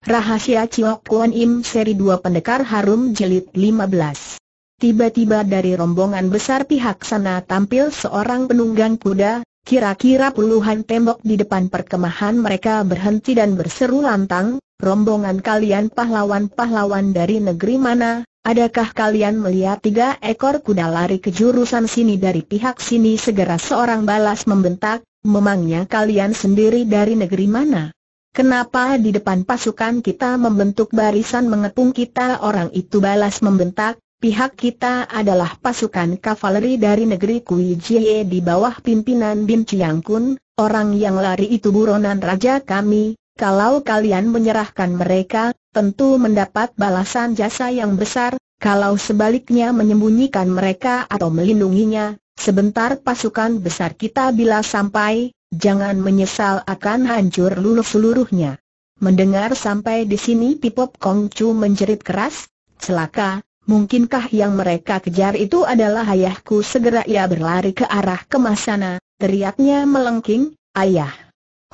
Rahasia Chiok Kuan Im seri 2 Pendekar Harum Jelit 15 Tiba-tiba dari rombongan besar pihak sana tampil seorang penunggang kuda, kira-kira puluhan tembok di depan perkemahan mereka berhenti dan berseru lantang, rombongan kalian pahlawan-pahlawan dari negeri mana, adakah kalian melihat tiga ekor kuda lari ke jurusan sini dari pihak sini segera seorang balas membentak, memangnya kalian sendiri dari negeri mana? Kenapa di depan pasukan kita membentuk barisan mengepung kita orang itu balas membentak, pihak kita adalah pasukan kavaleri dari negeri Kui Jie di bawah pimpinan Bin Chiang Kun, orang yang lari itu buronan raja kami, kalau kalian menyerahkan mereka, tentu mendapat balasan jasa yang besar, kalau sebaliknya menyembunyikan mereka atau melindunginya, sebentar pasukan besar kita bila sampai, Jangan menyesal akan hancur luluh seluruhnya. Mendengar sampai di sini Pipop Kong Chu menjerit keras, celaka, mungkinkah yang mereka kejar itu adalah ayahku segera ia berlari ke arah kemasana, teriaknya melengking, ayah.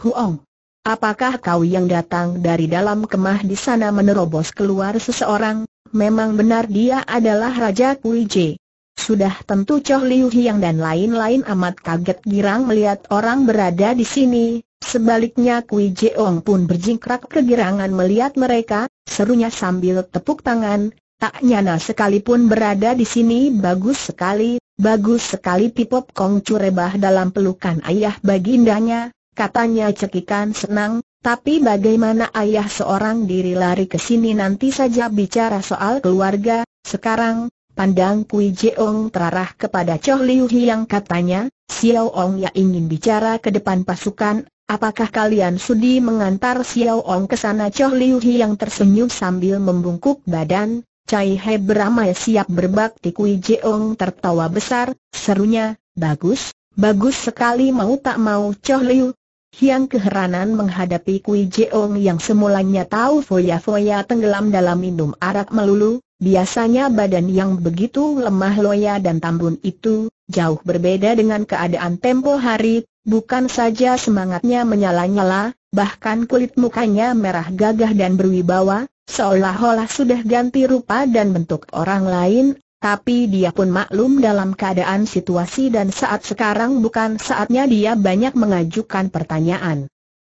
Huong, apakah kau yang datang dari dalam kemah di sana menerobos keluar seseorang, memang benar dia adalah Raja Kuije. Sudah tentu Choh Liu Hiang dan lain-lain amat kaget girang melihat orang berada di sini, sebaliknya Kui Jeong pun berjingkrak kegirangan melihat mereka, serunya sambil tepuk tangan, tak nyana sekalipun berada di sini bagus sekali, bagus sekali Pipop Kong curebah dalam pelukan ayah bagindanya, katanya cekikan senang, tapi bagaimana ayah seorang diri lari ke sini nanti saja bicara soal keluarga, sekarang, Pandang Kui Jeong terarah kepada Choh Liu yang katanya, Xiao Ong ya ingin bicara ke depan pasukan, apakah kalian sudi mengantar Xiao Ong ke sana Choh Liu yang tersenyum sambil membungkuk badan, Cai He beramai siap berbakti Kui Jeong tertawa besar, serunya, bagus, bagus sekali mau tak mau Choh Liu. Hiang keheranan menghadapi Kui Jeong yang semulanya tahu foya-foya tenggelam dalam minum arak melulu, Biasanya badan yang begitu lemah loya dan tambun itu, jauh berbeda dengan keadaan tempo hari, bukan saja semangatnya menyala-nyala, bahkan kulit mukanya merah gagah dan berwibawa, seolah-olah sudah ganti rupa dan bentuk orang lain, tapi dia pun maklum dalam keadaan situasi dan saat sekarang bukan saatnya dia banyak mengajukan pertanyaan.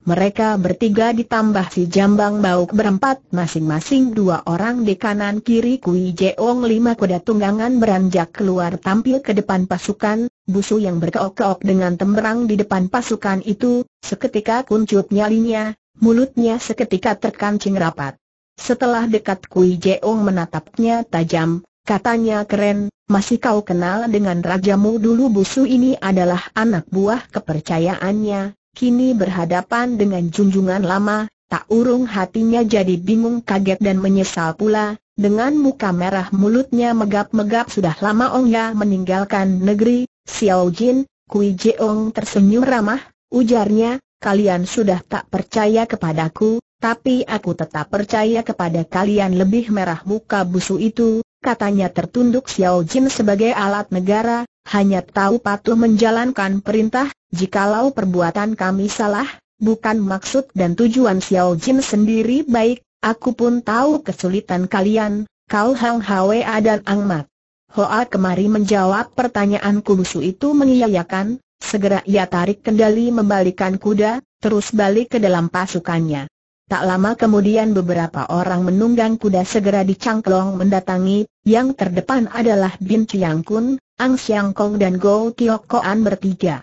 Mereka bertiga ditambah si jambang bauk berempat masing-masing dua orang di kanan kiri Kui Jeong lima kuda tunggangan beranjak keluar tampil ke depan pasukan, busu yang berkeok-keok dengan temberang di depan pasukan itu, seketika kuncup nyalinya, mulutnya seketika terkancing rapat. Setelah dekat Kui Jeong menatapnya tajam, katanya keren, masih kau kenal dengan rajamu dulu busu ini adalah anak buah kepercayaannya, kini berhadapan dengan junjungan lama, tak urung hatinya jadi bingung kaget dan menyesal pula, dengan muka merah mulutnya megap-megap sudah lama Ongya meninggalkan negeri, Xiao Jin, Kui Jeong tersenyum ramah, ujarnya, kalian sudah tak percaya kepadaku, tapi aku tetap percaya kepada kalian lebih merah muka busu itu, katanya tertunduk Xiao Jin sebagai alat negara, hanya tahu patuh menjalankan perintah, jikalau perbuatan kami salah, bukan maksud dan tujuan Xiao Jin sendiri baik, aku pun tahu kesulitan kalian, kau Hang Hwa dan Ang Mat. Hoa kemari menjawab pertanyaanku lusuh itu mengiyakan, segera ia tarik kendali membalikan kuda, terus balik ke dalam pasukannya. Tak lama kemudian beberapa orang menunggang kuda segera dicangklong mendatangi, yang terdepan adalah Bin Chiang Kun, Ang Siang Kong dan Go Tio Koan bertiga.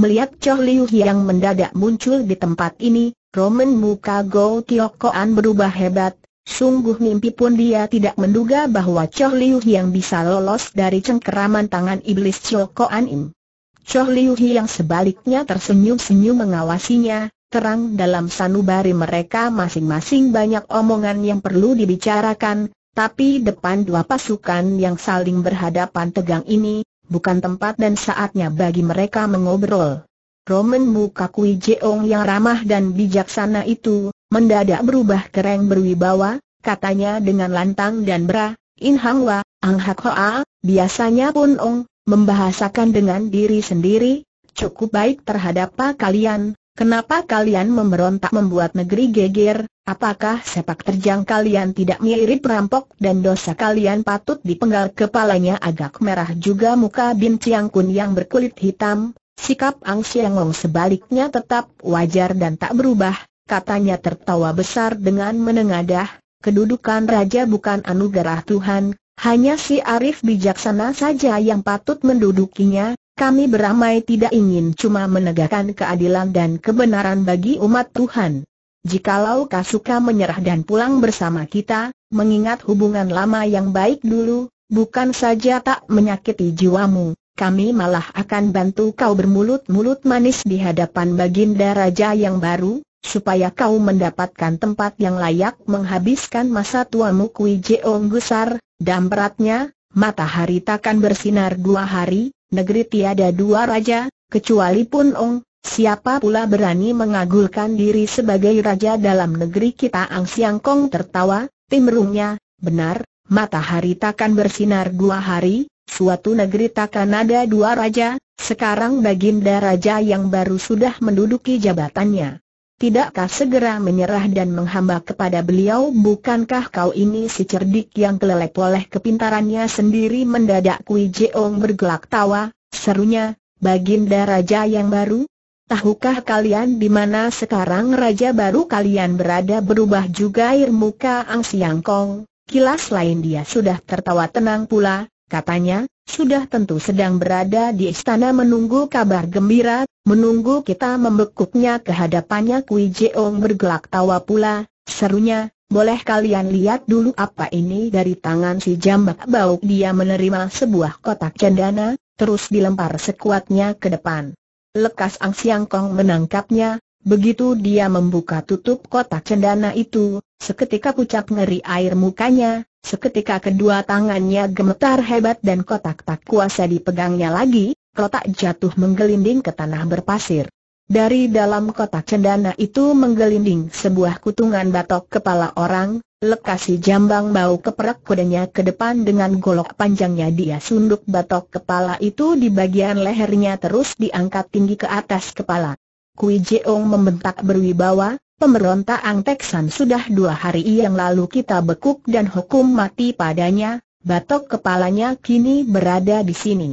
Melihat Choh Liu yang mendadak muncul di tempat ini, Roman muka Go Tio Koan berubah hebat, sungguh mimpi pun dia tidak menduga bahwa Choh Liu yang bisa lolos dari cengkeraman tangan iblis Tio Koan Im. Choh Liu yang sebaliknya tersenyum-senyum mengawasinya, terang dalam sanubari mereka masing-masing banyak omongan yang perlu dibicarakan, tapi depan dua pasukan yang saling berhadapan tegang ini, bukan tempat dan saatnya bagi mereka mengobrol. Roman muka Kui Jeong yang ramah dan bijaksana itu, mendadak berubah kereng berwibawa, katanya dengan lantang dan berah, In Hang Ang Hak Hoa, biasanya pun Ong, membahasakan dengan diri sendiri, cukup baik terhadap kalian, Kenapa kalian memberontak membuat negeri geger? Apakah sepak terjang kalian tidak mirip rampok dan dosa kalian patut dipenggal kepalanya agak merah juga muka Bin Chiang Kun yang berkulit hitam? Sikap Ang Siang Long sebaliknya tetap wajar dan tak berubah, katanya tertawa besar dengan menengadah, kedudukan raja bukan anugerah Tuhan, hanya si Arif bijaksana saja yang patut mendudukinya, kami beramai tidak ingin cuma menegakkan keadilan dan kebenaran bagi umat Tuhan. Jikalau kau suka menyerah dan pulang bersama kita, mengingat hubungan lama yang baik dulu, bukan saja tak menyakiti jiwamu, kami malah akan bantu kau bermulut-mulut manis di hadapan Baginda Raja yang baru, supaya kau mendapatkan tempat yang layak menghabiskan masa tuamu Kui Jeong Gusar, dan beratnya, matahari takkan bersinar dua hari, negeri tiada dua raja, kecuali Pun Ong, siapa pula berani mengagulkan diri sebagai raja dalam negeri kita Ang Siang Kong tertawa, timrungnya, benar, matahari takkan bersinar dua hari, suatu negeri takkan ada dua raja, sekarang Baginda Raja yang baru sudah menduduki jabatannya tidakkah segera menyerah dan menghamba kepada beliau bukankah kau ini si cerdik yang kelelep oleh kepintarannya sendiri mendadak Kui Jeong bergelak tawa, serunya, Baginda Raja yang baru? Tahukah kalian di mana sekarang Raja baru kalian berada berubah juga air muka Ang Siang Kong? Kilas lain dia sudah tertawa tenang pula, katanya, sudah tentu sedang berada di istana menunggu kabar gembira, menunggu kita membekuknya kehadapannya Kui Jeong bergelak tawa pula, serunya, boleh kalian lihat dulu apa ini dari tangan si jambak Bau. dia menerima sebuah kotak cendana, terus dilempar sekuatnya ke depan. Lekas Ang Siang Kong menangkapnya, begitu dia membuka tutup kotak cendana itu, seketika pucat ngeri air mukanya, Seketika kedua tangannya gemetar hebat dan kotak tak kuasa dipegangnya lagi, kotak jatuh menggelinding ke tanah berpasir. Dari dalam kotak cendana itu menggelinding sebuah kutungan batok kepala orang, lekasi jambang bau keperak kudanya ke depan dengan golok panjangnya dia sunduk batok kepala itu di bagian lehernya terus diangkat tinggi ke atas kepala. Kui Jeong membentak berwibawa, Pemberontak Ang Angteksan sudah dua hari yang lalu kita bekuk dan hukum mati padanya, batok kepalanya kini berada di sini.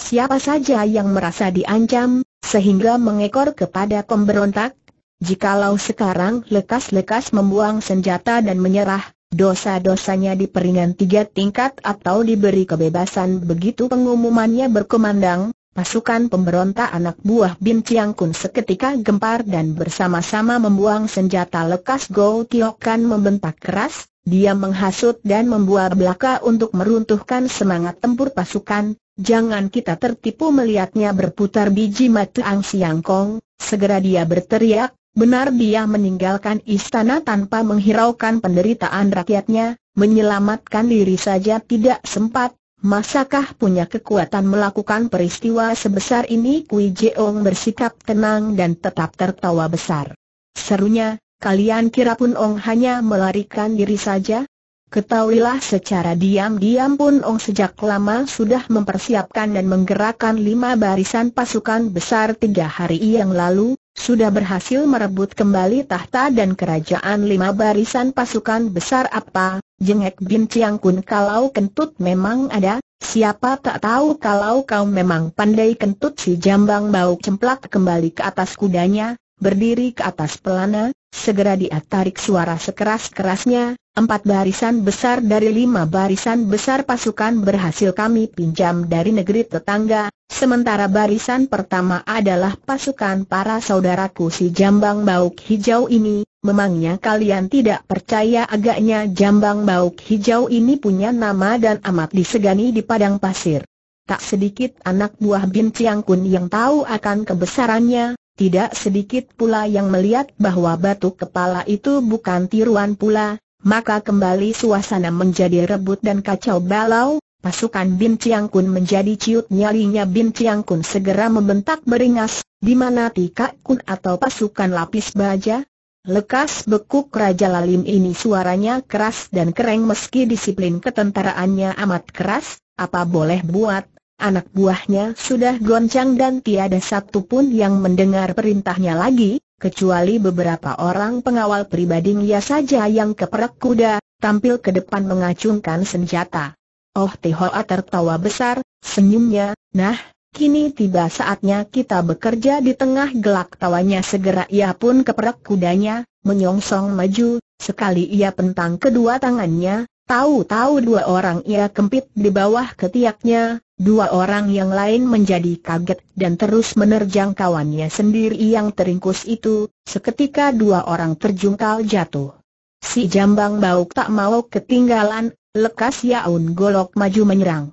Siapa saja yang merasa diancam, sehingga mengekor kepada pemberontak, jikalau sekarang lekas-lekas membuang senjata dan menyerah, dosa-dosanya diperingan tiga tingkat atau diberi kebebasan begitu pengumumannya berkemandang. Pasukan pemberontak anak buah Bim Chiang Kun seketika gempar dan bersama-sama membuang senjata lekas Go Tiok Kan membentak keras, dia menghasut dan membuat belaka untuk meruntuhkan semangat tempur pasukan, jangan kita tertipu melihatnya berputar biji mata Ang Siang Kong, segera dia berteriak, benar dia meninggalkan istana tanpa menghiraukan penderitaan rakyatnya, menyelamatkan diri saja tidak sempat, Masakah punya kekuatan melakukan peristiwa sebesar ini? Kui Jeong bersikap tenang dan tetap tertawa besar. Serunya, kalian kira pun Ong hanya melarikan diri saja? Ketahuilah secara diam-diam pun Ong sejak lama sudah mempersiapkan dan menggerakkan lima barisan pasukan besar tiga hari yang lalu, sudah berhasil merebut kembali tahta dan kerajaan lima barisan pasukan besar apa, jengek Bin Chiang Kun kalau kentut memang ada, siapa tak tahu kalau kau memang pandai kentut si jambang bau cemplak kembali ke atas kudanya, berdiri ke atas pelana, segera dia tarik suara sekeras-kerasnya, Empat barisan besar dari lima barisan besar pasukan berhasil kami pinjam dari negeri tetangga, sementara barisan pertama adalah pasukan para saudaraku si Jambang Bauk Hijau ini, memangnya kalian tidak percaya agaknya Jambang Bauk Hijau ini punya nama dan amat disegani di padang pasir. Tak sedikit anak buah Bin Chiang Kun yang tahu akan kebesarannya, tidak sedikit pula yang melihat bahwa batu kepala itu bukan tiruan pula, maka kembali suasana menjadi rebut dan kacau balau, pasukan Bin Chiang Kun menjadi ciut nyalinya Bin Chiang Kun segera membentak beringas, di mana Tika Kun atau pasukan lapis baja? Lekas bekuk Raja Lalim ini suaranya keras dan kereng meski disiplin ketentaraannya amat keras, apa boleh buat, anak buahnya sudah goncang dan tiada satu pun yang mendengar perintahnya lagi, kecuali beberapa orang pengawal pribadinya saja yang keperak kuda, tampil ke depan mengacungkan senjata. Oh Tihoa tertawa besar, senyumnya, nah, kini tiba saatnya kita bekerja di tengah gelak tawanya segera ia pun keperak kudanya, menyongsong maju, sekali ia pentang kedua tangannya, tahu-tahu dua orang ia kempit di bawah ketiaknya, Dua orang yang lain menjadi kaget dan terus menerjang kawannya sendiri yang teringkus itu, seketika dua orang terjungkal jatuh. Si jambang Bau tak mau ketinggalan, lekas Yaun Golok maju menyerang.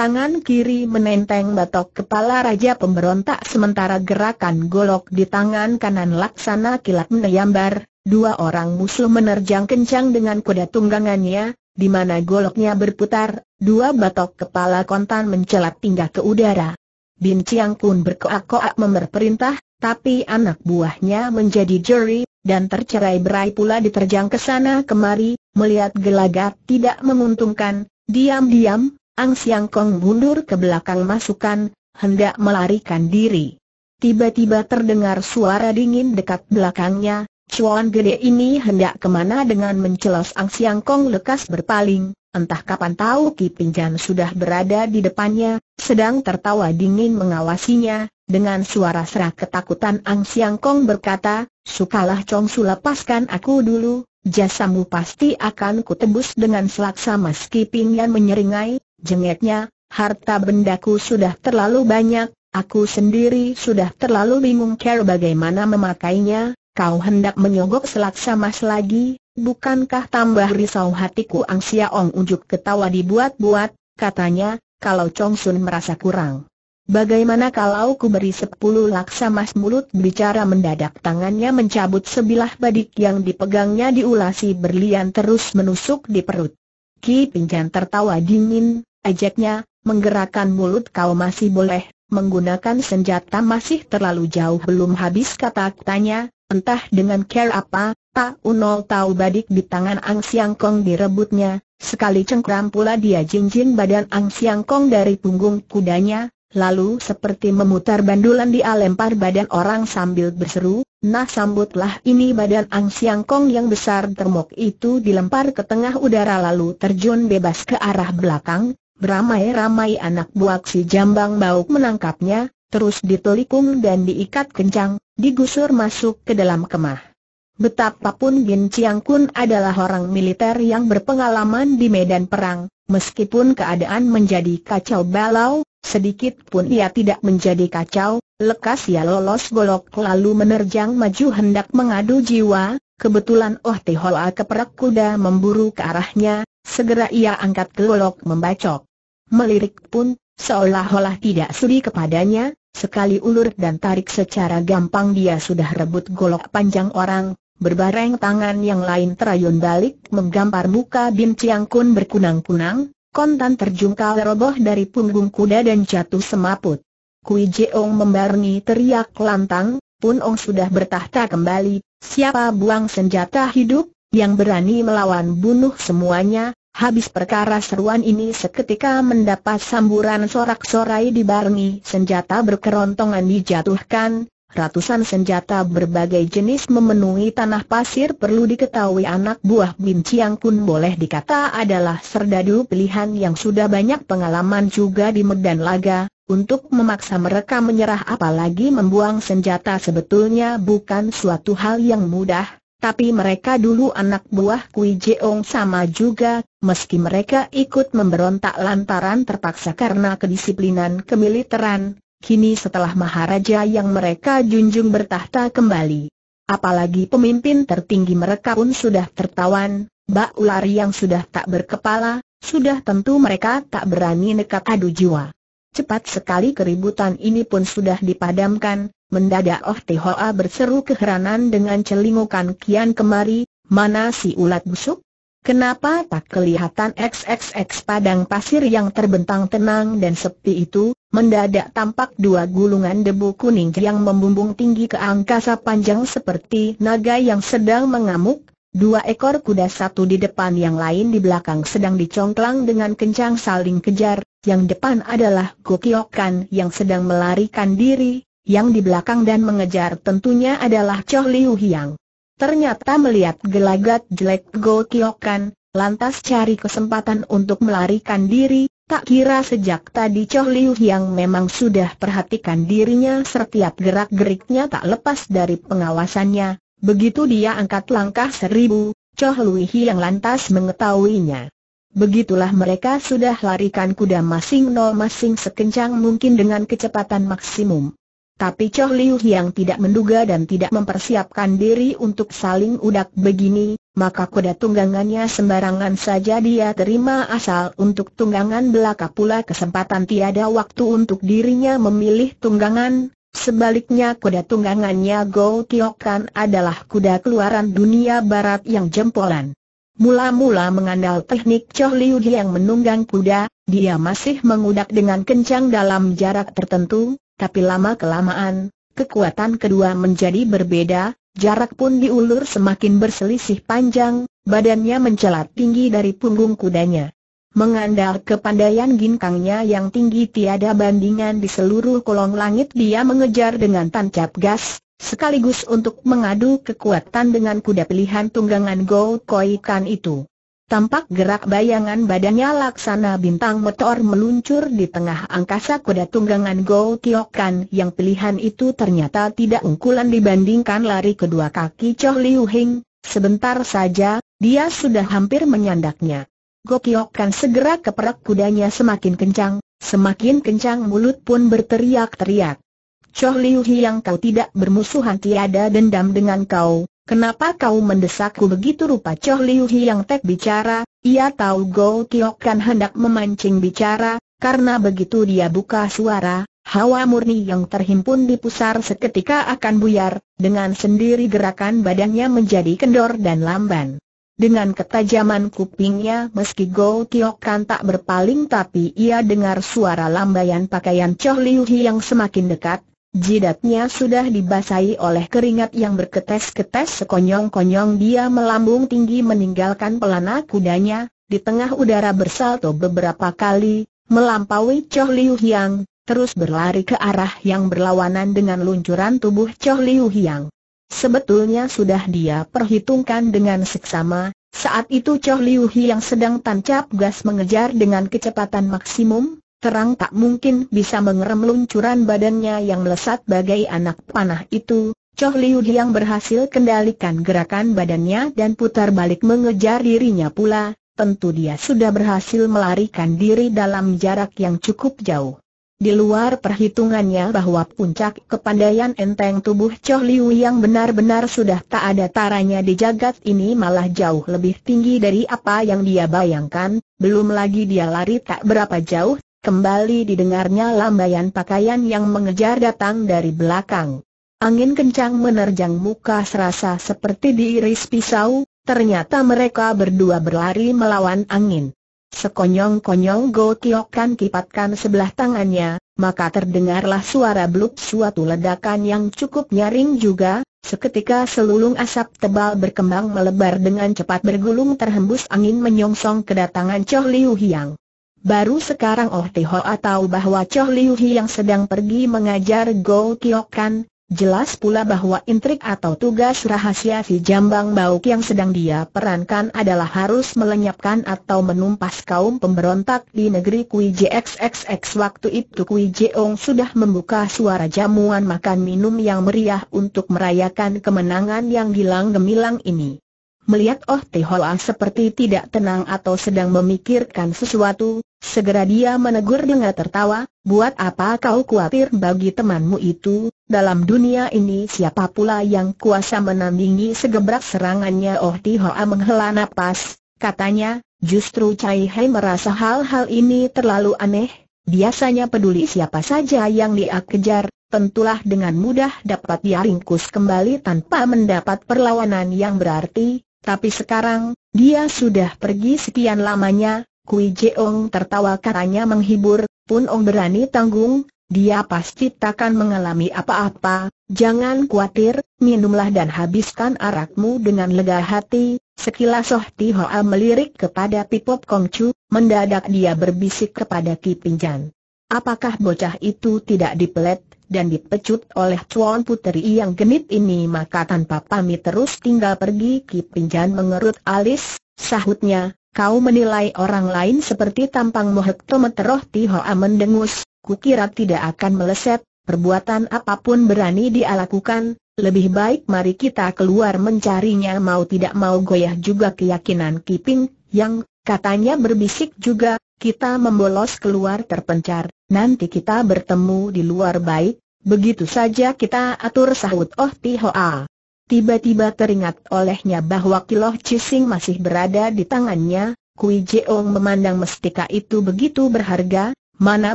Tangan kiri menenteng batok kepala Raja Pemberontak sementara gerakan golok di tangan kanan laksana kilat menyambar, dua orang musuh menerjang kencang dengan kuda tunggangannya, di mana goloknya berputar, dua batok kepala kontan mencelat tinggal ke udara. Bin Chiang Kun berkoak-koak memerperintah, tapi anak buahnya menjadi juri, dan tercerai berai pula diterjang ke sana kemari, melihat gelagat tidak menguntungkan, diam-diam, Ang Siang Kong mundur ke belakang masukan, hendak melarikan diri. Tiba-tiba terdengar suara dingin dekat belakangnya, Chuan Gede ini hendak kemana dengan mencelos Ang Siang Kong lekas berpaling, entah kapan tahu Ki Pinjan sudah berada di depannya, sedang tertawa dingin mengawasinya, dengan suara serak ketakutan Ang Siang Kong berkata, Sukalah Chong Su lepaskan aku dulu, jasamu pasti akan kutebus dengan selaksa meski Pinjan menyeringai, jengeknya, harta bendaku sudah terlalu banyak, Aku sendiri sudah terlalu bingung care bagaimana memakainya, kau hendak menyogok selat sama lagi, bukankah tambah risau hatiku Ang Ong unjuk ketawa dibuat-buat, katanya, kalau Chong Sun merasa kurang. Bagaimana kalau ku beri sepuluh laksa mas mulut bicara mendadak tangannya mencabut sebilah badik yang dipegangnya diulasi berlian terus menusuk di perut. Ki Pinjan tertawa dingin, ajaknya, menggerakkan mulut kau masih boleh, menggunakan senjata masih terlalu jauh belum habis kata-katanya, Entah dengan care apa, tak unol tahu badik di tangan Ang Siang Kong direbutnya, sekali cengkram pula dia jinjing badan Ang Siang Kong dari punggung kudanya, lalu seperti memutar bandulan dia lempar badan orang sambil berseru, nah sambutlah ini badan Ang Siang Kong yang besar termok itu dilempar ke tengah udara lalu terjun bebas ke arah belakang, beramai-ramai anak buak si jambang bauk menangkapnya, terus ditelikung dan diikat kencang, digusur masuk ke dalam kemah. Betapapun Bin Chiang Kun adalah orang militer yang berpengalaman di medan perang, meskipun keadaan menjadi kacau balau, sedikit pun ia tidak menjadi kacau, lekas ia lolos golok lalu menerjang maju hendak mengadu jiwa, kebetulan Oh Tihoa keperak kuda memburu ke arahnya, segera ia angkat golok membacok. Melirik pun, seolah-olah tidak sudi kepadanya, Sekali ulur dan tarik secara gampang dia sudah rebut golok panjang orang, berbareng tangan yang lain terayun balik menggampar muka Bim Chiang Kun berkunang-kunang, kontan terjungkal roboh dari punggung kuda dan jatuh semaput. Kui Jeong membarni teriak lantang, Pun Ong sudah bertahta kembali, siapa buang senjata hidup, yang berani melawan bunuh semuanya, Habis perkara seruan ini seketika mendapat samburan sorak-sorai dibarengi senjata berkerontongan dijatuhkan, ratusan senjata berbagai jenis memenuhi tanah pasir perlu diketahui anak buah Bin Chiang pun boleh dikata adalah serdadu pilihan yang sudah banyak pengalaman juga di Medan Laga, untuk memaksa mereka menyerah apalagi membuang senjata sebetulnya bukan suatu hal yang mudah, tapi mereka dulu anak buah Kui Jeong sama juga, meski mereka ikut memberontak lantaran terpaksa karena kedisiplinan kemiliteran, kini setelah Maharaja yang mereka junjung bertahta kembali. Apalagi pemimpin tertinggi mereka pun sudah tertawan, bak ular yang sudah tak berkepala, sudah tentu mereka tak berani nekat adu jiwa. Cepat sekali keributan ini pun sudah dipadamkan, Mendadak Oh Tihoa berseru keheranan dengan celingukan kian kemari, mana si ulat busuk? Kenapa tak kelihatan XXX padang pasir yang terbentang tenang dan sepi itu, mendadak tampak dua gulungan debu kuning yang membumbung tinggi ke angkasa panjang seperti naga yang sedang mengamuk, dua ekor kuda satu di depan yang lain di belakang sedang dicongklang dengan kencang saling kejar, yang depan adalah Gokiokan yang sedang melarikan diri, yang di belakang dan mengejar tentunya adalah Choh Liu Hiang. Ternyata melihat gelagat jelek Go Kiokan, lantas cari kesempatan untuk melarikan diri, tak kira sejak tadi Choh Liu Hiang memang sudah perhatikan dirinya setiap gerak-geriknya tak lepas dari pengawasannya, begitu dia angkat langkah seribu, Choh Liu Hiang lantas mengetahuinya. Begitulah mereka sudah larikan kuda masing-masing sekencang mungkin dengan kecepatan maksimum. Tapi Choh Liu yang tidak menduga dan tidak mempersiapkan diri untuk saling udak begini, maka kuda tunggangannya sembarangan saja dia terima asal untuk tunggangan belaka pula kesempatan tiada waktu untuk dirinya memilih tunggangan. Sebaliknya kuda tunggangannya Go Tiokan adalah kuda keluaran dunia barat yang jempolan. Mula-mula mengandal teknik Choh Liu yang menunggang kuda, dia masih mengudak dengan kencang dalam jarak tertentu, tapi lama-kelamaan, kekuatan kedua menjadi berbeda, jarak pun diulur semakin berselisih panjang, badannya mencelat tinggi dari punggung kudanya. Mengandal kepandaian ginkangnya yang tinggi tiada bandingan di seluruh kolong langit dia mengejar dengan tancap gas, sekaligus untuk mengadu kekuatan dengan kuda pilihan tunggangan Gold Koi Kan itu. Tampak gerak bayangan badannya laksana bintang meteor meluncur di tengah angkasa kuda tunggangan Go Tiokan yang pilihan itu ternyata tidak unggulan dibandingkan lari kedua kaki Choh Liu Hing. Sebentar saja, dia sudah hampir menyandaknya. Go Tiokan segera keperak kudanya semakin kencang, semakin kencang mulut pun berteriak-teriak. Choh Liu Hing kau tidak bermusuhan tiada dendam dengan kau, Kenapa kau mendesakku begitu rupa Choh Liu Hi yang Tek bicara, ia tahu Go Kiok kan hendak memancing bicara, karena begitu dia buka suara, hawa murni yang terhimpun di pusar seketika akan buyar, dengan sendiri gerakan badannya menjadi kendor dan lamban. Dengan ketajaman kupingnya meski Go Kiok kan tak berpaling tapi ia dengar suara lambaian pakaian Choh Liu Hi yang semakin dekat, Jidatnya sudah dibasahi oleh keringat yang berketes-ketes sekonyong-konyong dia melambung tinggi meninggalkan pelana kudanya, di tengah udara bersalto beberapa kali, melampaui Choh Liu Hiang, terus berlari ke arah yang berlawanan dengan luncuran tubuh Choh Liu Hiang. Sebetulnya sudah dia perhitungkan dengan seksama, saat itu Choh Liu Hiang sedang tancap gas mengejar dengan kecepatan maksimum, terang tak mungkin bisa mengerem luncuran badannya yang melesat bagai anak panah itu, Choh Liu yang berhasil kendalikan gerakan badannya dan putar balik mengejar dirinya pula, tentu dia sudah berhasil melarikan diri dalam jarak yang cukup jauh. Di luar perhitungannya bahwa puncak kepandaian enteng tubuh Choh Liu yang benar-benar sudah tak ada taranya di jagat ini malah jauh lebih tinggi dari apa yang dia bayangkan, belum lagi dia lari tak berapa jauh Kembali didengarnya lambaian pakaian yang mengejar datang dari belakang. Angin kencang menerjang muka serasa seperti diiris pisau, ternyata mereka berdua berlari melawan angin. Sekonyong-konyong Go kan kipatkan sebelah tangannya, maka terdengarlah suara bluk suatu ledakan yang cukup nyaring juga, seketika selulung asap tebal berkembang melebar dengan cepat bergulung terhembus angin menyongsong kedatangan Choh Liu Hiang. Baru sekarang Oh Tihoa tahu bahwa Choh Liu Hi yang sedang pergi mengajar Go Kan, jelas pula bahwa intrik atau tugas rahasia si Jambang Bauk yang sedang dia perankan adalah harus melenyapkan atau menumpas kaum pemberontak di negeri Kui JXXX waktu itu Kui Jeong sudah membuka suara jamuan makan minum yang meriah untuk merayakan kemenangan yang gilang gemilang ini. Melihat Oh Tihoa seperti tidak tenang atau sedang memikirkan sesuatu, Segera dia menegur dengan tertawa, buat apa kau khawatir bagi temanmu itu, dalam dunia ini siapa pula yang kuasa menandingi segebrak serangannya Oh Ti Hoa menghela nafas. katanya, justru Chai Hai merasa hal-hal ini terlalu aneh, biasanya peduli siapa saja yang dia kejar, tentulah dengan mudah dapat dia ringkus kembali tanpa mendapat perlawanan yang berarti, tapi sekarang, dia sudah pergi sekian lamanya, Kui Jeong tertawa katanya menghibur, Pun Ong berani tanggung, dia pasti takkan mengalami apa-apa, jangan khawatir, minumlah dan habiskan arakmu dengan lega hati. Sekilas Soh Tihoa melirik kepada Pipop Kongcu, mendadak dia berbisik kepada Ki Pinjan. Apakah bocah itu tidak dipelet dan dipecut oleh Cuan Puteri yang genit ini maka tanpa pamit terus tinggal pergi Ki Pinjan mengerut alis, sahutnya, Kau menilai orang lain seperti tampang mohek tometeroh tihoa mendengus, kukira tidak akan meleset, perbuatan apapun berani dia lakukan, lebih baik mari kita keluar mencarinya mau tidak mau goyah juga keyakinan Kiping, yang, katanya berbisik juga, kita membolos keluar terpencar, nanti kita bertemu di luar baik, begitu saja kita atur sahut Oh Tihoa. Tiba-tiba teringat olehnya bahwa kiloh cising masih berada di tangannya, Kui Jeong memandang mestika itu begitu berharga, mana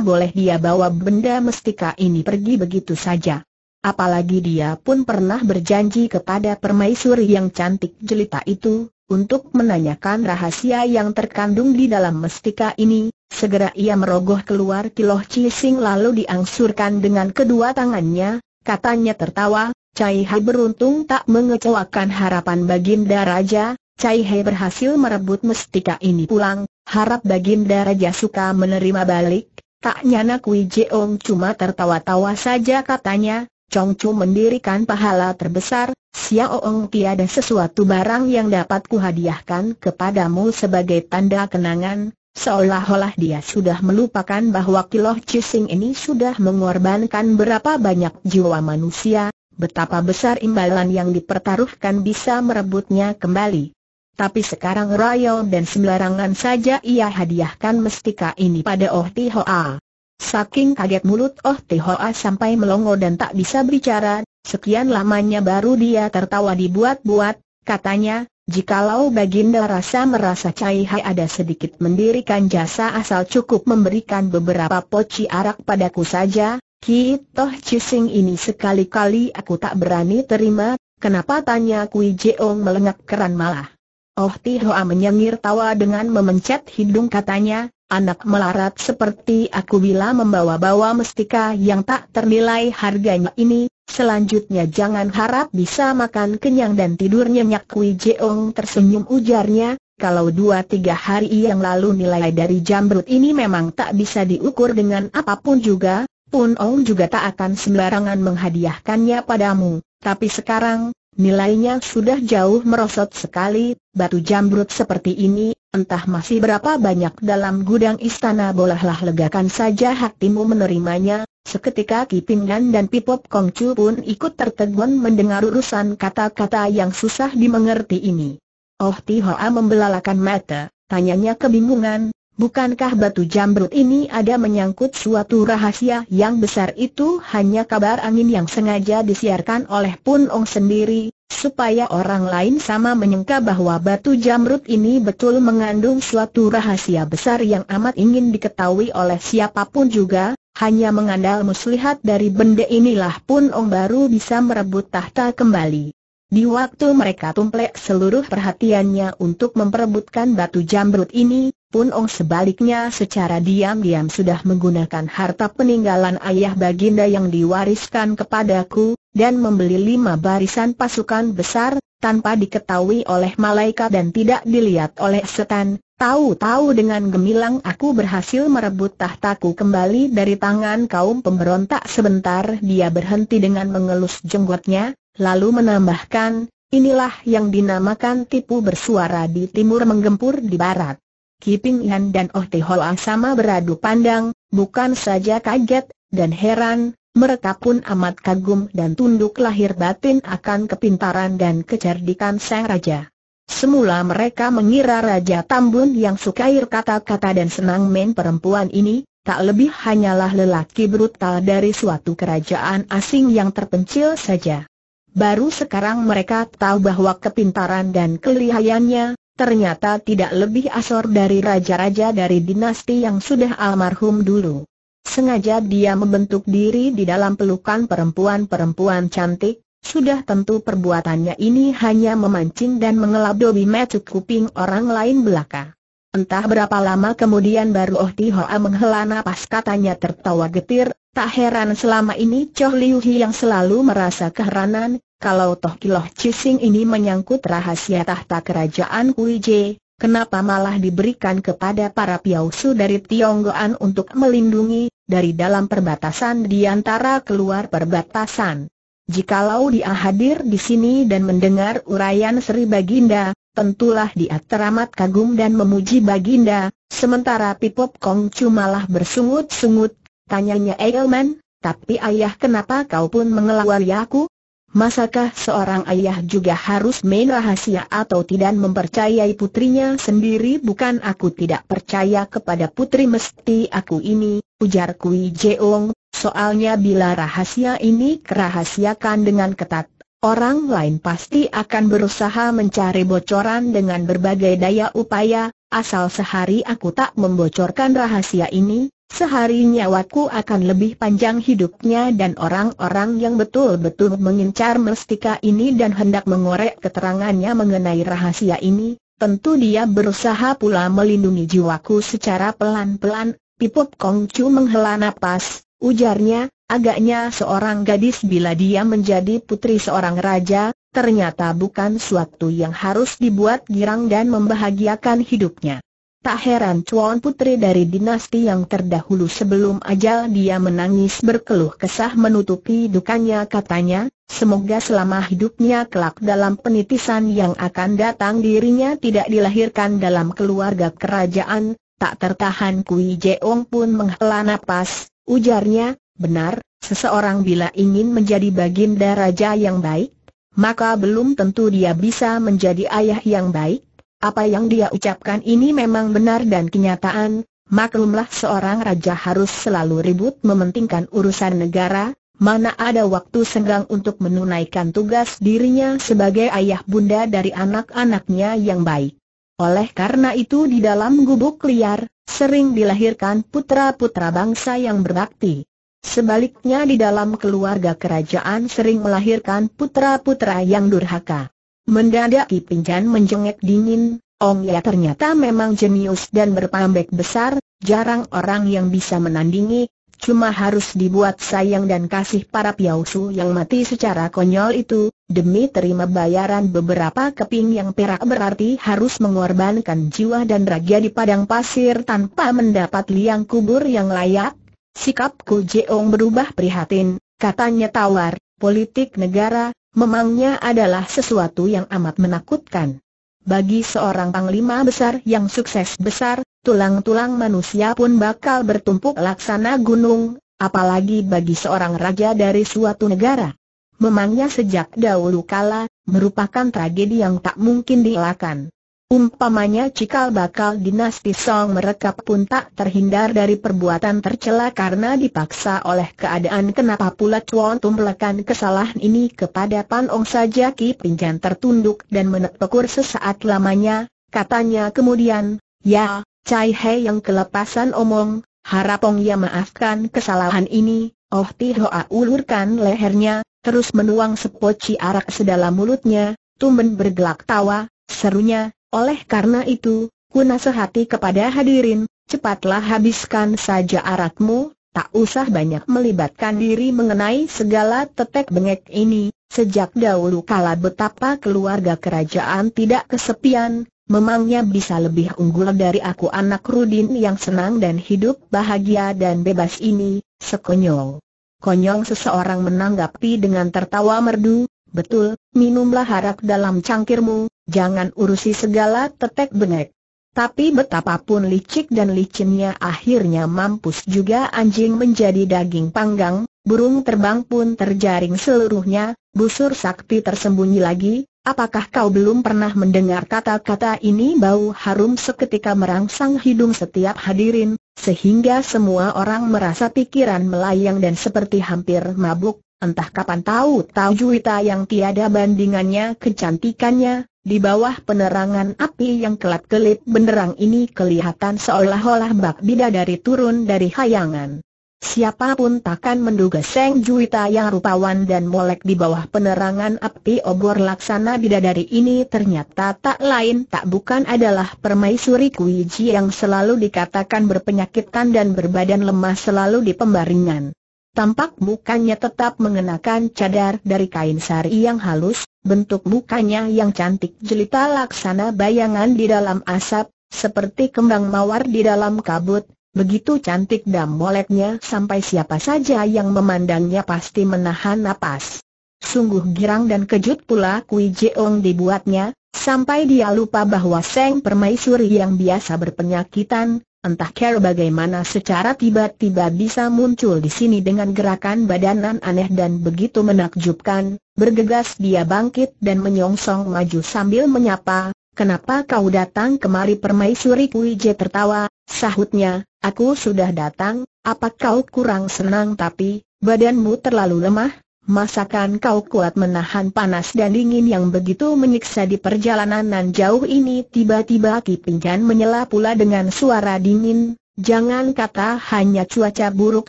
boleh dia bawa benda mestika ini pergi begitu saja. Apalagi dia pun pernah berjanji kepada permaisuri yang cantik jelita itu, untuk menanyakan rahasia yang terkandung di dalam mestika ini, segera ia merogoh keluar kiloh cising lalu diangsurkan dengan kedua tangannya, katanya tertawa, Cai Hai beruntung tak mengecewakan harapan Baginda Raja, Cai Hai berhasil merebut mestika ini pulang, harap Baginda Raja suka menerima balik, tak nyana Kui Jeong cuma tertawa-tawa saja katanya, Chu mendirikan pahala terbesar, Xiaoong tiada sesuatu barang yang dapat kuhadiahkan kepadamu sebagai tanda kenangan, seolah-olah dia sudah melupakan bahwa Kiloh Chising ini sudah mengorbankan berapa banyak jiwa manusia, betapa besar imbalan yang dipertaruhkan bisa merebutnya kembali. Tapi sekarang royal dan sembarangan saja ia hadiahkan mestika ini pada Oh Tihoa. Saking kaget mulut Oh Tihoa sampai melongo dan tak bisa bicara. sekian lamanya baru dia tertawa dibuat-buat, katanya, Jikalau Baginda rasa merasa Cai Hai ada sedikit mendirikan jasa asal cukup memberikan beberapa poci arak padaku saja, Ki Toh Cising ini sekali-kali aku tak berani terima, kenapa tanya Kui Jeong melengak keran malah. Oh Ti Hoa menyengir tawa dengan memencet hidung katanya, anak melarat seperti aku bila membawa-bawa mestika yang tak ternilai harganya ini, selanjutnya jangan harap bisa makan kenyang dan tidur nyenyak Kui Jeong tersenyum ujarnya, kalau dua tiga hari yang lalu nilai dari jambrut ini memang tak bisa diukur dengan apapun juga, pun Ong juga tak akan sembarangan menghadiahkannya padamu, tapi sekarang, nilainya sudah jauh merosot sekali, batu jambrut seperti ini, entah masih berapa banyak dalam gudang istana bolehlah legakan saja hatimu menerimanya, seketika Kipingan dan Pipop Kongcu pun ikut tertegun mendengar urusan kata-kata yang susah dimengerti ini. Oh Tihoa membelalakan mata, tanyanya kebingungan, Bukankah batu jambrut ini ada menyangkut suatu rahasia yang besar itu hanya kabar angin yang sengaja disiarkan oleh Pun Ong sendiri, supaya orang lain sama menyangka bahwa batu jamrut ini betul mengandung suatu rahasia besar yang amat ingin diketahui oleh siapapun juga, hanya mengandal muslihat dari benda inilah Pun Ong baru bisa merebut tahta kembali. Di waktu mereka tumplek seluruh perhatiannya untuk memperebutkan batu jamrut ini, pun Ong sebaliknya secara diam-diam sudah menggunakan harta peninggalan ayah baginda yang diwariskan kepadaku, dan membeli lima barisan pasukan besar, tanpa diketahui oleh malaikat dan tidak dilihat oleh setan, tahu-tahu dengan gemilang aku berhasil merebut tahtaku kembali dari tangan kaum pemberontak sebentar dia berhenti dengan mengelus jenggotnya, lalu menambahkan, inilah yang dinamakan tipu bersuara di timur menggempur di barat. Kiping Yan dan Oh Te Hoa sama beradu pandang, bukan saja kaget, dan heran, mereka pun amat kagum dan tunduk lahir batin akan kepintaran dan kecerdikan sang raja. Semula mereka mengira Raja Tambun yang suka sukair kata-kata dan senang main perempuan ini, tak lebih hanyalah lelaki brutal dari suatu kerajaan asing yang terpencil saja. Baru sekarang mereka tahu bahwa kepintaran dan kelihayannya, ternyata tidak lebih asor dari raja-raja dari dinasti yang sudah almarhum dulu. Sengaja dia membentuk diri di dalam pelukan perempuan-perempuan cantik, sudah tentu perbuatannya ini hanya memancing dan mengelabui metu kuping orang lain belaka. Entah berapa lama kemudian baru Oh Ti Hoa menghela napas katanya tertawa getir, tak heran selama ini Choh Liu Hi yang selalu merasa keheranan, kalau Toh Kiloh Cising ini menyangkut rahasia tahta kerajaan Kui Je, kenapa malah diberikan kepada para piausu dari Tionggoan untuk melindungi, dari dalam perbatasan di antara keluar perbatasan. Jikalau dia hadir di sini dan mendengar urayan Sri Baginda, tentulah dia teramat kagum dan memuji Baginda, sementara Pipop Kong cumalah bersungut-sungut, tanyanya Eilman, tapi ayah kenapa kau pun mengelawari aku? Masakah seorang ayah juga harus main rahasia atau tidak mempercayai putrinya sendiri? Bukan aku tidak percaya kepada putri mesti aku ini, ujar Kui Jeong, soalnya bila rahasia ini kerahasiakan dengan ketat, Orang lain pasti akan berusaha mencari bocoran dengan berbagai daya upaya, asal sehari aku tak membocorkan rahasia ini, sehari nyawaku akan lebih panjang hidupnya dan orang-orang yang betul-betul mengincar mestika ini dan hendak mengorek keterangannya mengenai rahasia ini, tentu dia berusaha pula melindungi jiwaku secara pelan-pelan, Pipop Kongcu menghela napas, Ujarnya, agaknya seorang gadis bila dia menjadi putri seorang raja, ternyata bukan suatu yang harus dibuat girang dan membahagiakan hidupnya. Tak heran cuan Putri dari dinasti yang terdahulu sebelum ajal dia menangis berkeluh kesah menutupi dukanya katanya, semoga selama hidupnya kelak dalam penitisan yang akan datang dirinya tidak dilahirkan dalam keluarga kerajaan, tak tertahan Kui Jeong pun menghela napas, Ujarnya, benar, seseorang bila ingin menjadi baginda raja yang baik, maka belum tentu dia bisa menjadi ayah yang baik. Apa yang dia ucapkan ini memang benar dan kenyataan, maklumlah seorang raja harus selalu ribut mementingkan urusan negara, Mana ada waktu senggang untuk menunaikan tugas dirinya sebagai ayah bunda dari anak-anaknya yang baik. Oleh karena itu di dalam gubuk liar, sering dilahirkan putra-putra bangsa yang berbakti. Sebaliknya di dalam keluarga kerajaan sering melahirkan putra-putra yang durhaka. Mendadak Pinjan menjengek dingin, Ong Ya ternyata memang jenius dan berpambek besar, jarang orang yang bisa menandingi, cuma harus dibuat sayang dan kasih para piausu yang mati secara konyol itu, demi terima bayaran beberapa keping yang perak berarti harus mengorbankan jiwa dan raga di padang pasir tanpa mendapat liang kubur yang layak. Sikap Ku Jeong berubah prihatin, katanya tawar, politik negara, memangnya adalah sesuatu yang amat menakutkan. Bagi seorang panglima besar yang sukses besar, tulang-tulang manusia pun bakal bertumpuk laksana gunung, apalagi bagi seorang raja dari suatu negara. Memangnya sejak dahulu kala, merupakan tragedi yang tak mungkin dielakkan. Umpamanya cikal bakal dinasti Song mereka pun tak terhindar dari perbuatan tercela karena dipaksa oleh keadaan kenapa pula Chuan melakukan kesalahan ini kepada Pan Ong saja Ki Pinjan tertunduk dan menepukur sesaat lamanya, katanya kemudian, ya, Cai He yang kelepasan omong, harapong ia maafkan kesalahan ini, Oh Ti Hoa ulurkan lehernya, terus menuang sepoci arak sedalam mulutnya, Tumen bergelak tawa, serunya, oleh karena itu, ku nasihati kepada hadirin, cepatlah habiskan saja arakmu, tak usah banyak melibatkan diri mengenai segala tetek bengek ini, Sejak dahulu kala betapa keluarga kerajaan tidak kesepian, memangnya bisa lebih unggul dari aku anak Rudin yang senang dan hidup bahagia dan bebas ini, sekonyol. Konyol seseorang menanggapi dengan tertawa merdu, betul, minumlah harap dalam cangkirmu, jangan urusi segala tetek benek. Tapi betapapun licik dan licinnya akhirnya mampus juga anjing menjadi daging panggang, burung terbang pun terjaring seluruhnya, busur sakti tersembunyi lagi, Apakah kau belum pernah mendengar kata-kata ini bau harum seketika merangsang hidung setiap hadirin, sehingga semua orang merasa pikiran melayang dan seperti hampir mabuk, entah kapan tahu tahu Juwita yang tiada bandingannya kecantikannya, di bawah penerangan api yang kelap-kelip benderang ini kelihatan seolah-olah bak bidadari turun dari hayangan. Siapapun takkan menduga Seng juita yang rupawan dan molek di bawah penerangan api obor laksana bidadari ini ternyata tak lain tak bukan adalah permaisuri Kuiji yang selalu dikatakan berpenyakitan dan berbadan lemah selalu di pembaringan. Tampak mukanya tetap mengenakan cadar dari kain sari yang halus, bentuk mukanya yang cantik jelita laksana bayangan di dalam asap, seperti kembang mawar di dalam kabut, Begitu cantik dan moleknya sampai siapa saja yang memandangnya pasti menahan napas. Sungguh girang dan kejut pula Kui Jeong dibuatnya, sampai dia lupa bahwa Seng Permaisuri yang biasa berpenyakitan, entah care bagaimana secara tiba-tiba bisa muncul di sini dengan gerakan badanan aneh dan begitu menakjubkan, bergegas dia bangkit dan menyongsong maju sambil menyapa, Kenapa kau datang kemari permaisuri Kuije tertawa, sahutnya, aku sudah datang, apa kau kurang senang tapi, badanmu terlalu lemah? Masakan kau kuat menahan panas dan dingin yang begitu menyiksa di perjalanan nan jauh ini Tiba-tiba Ki Pinjan menyela pula dengan suara dingin Jangan kata hanya cuaca buruk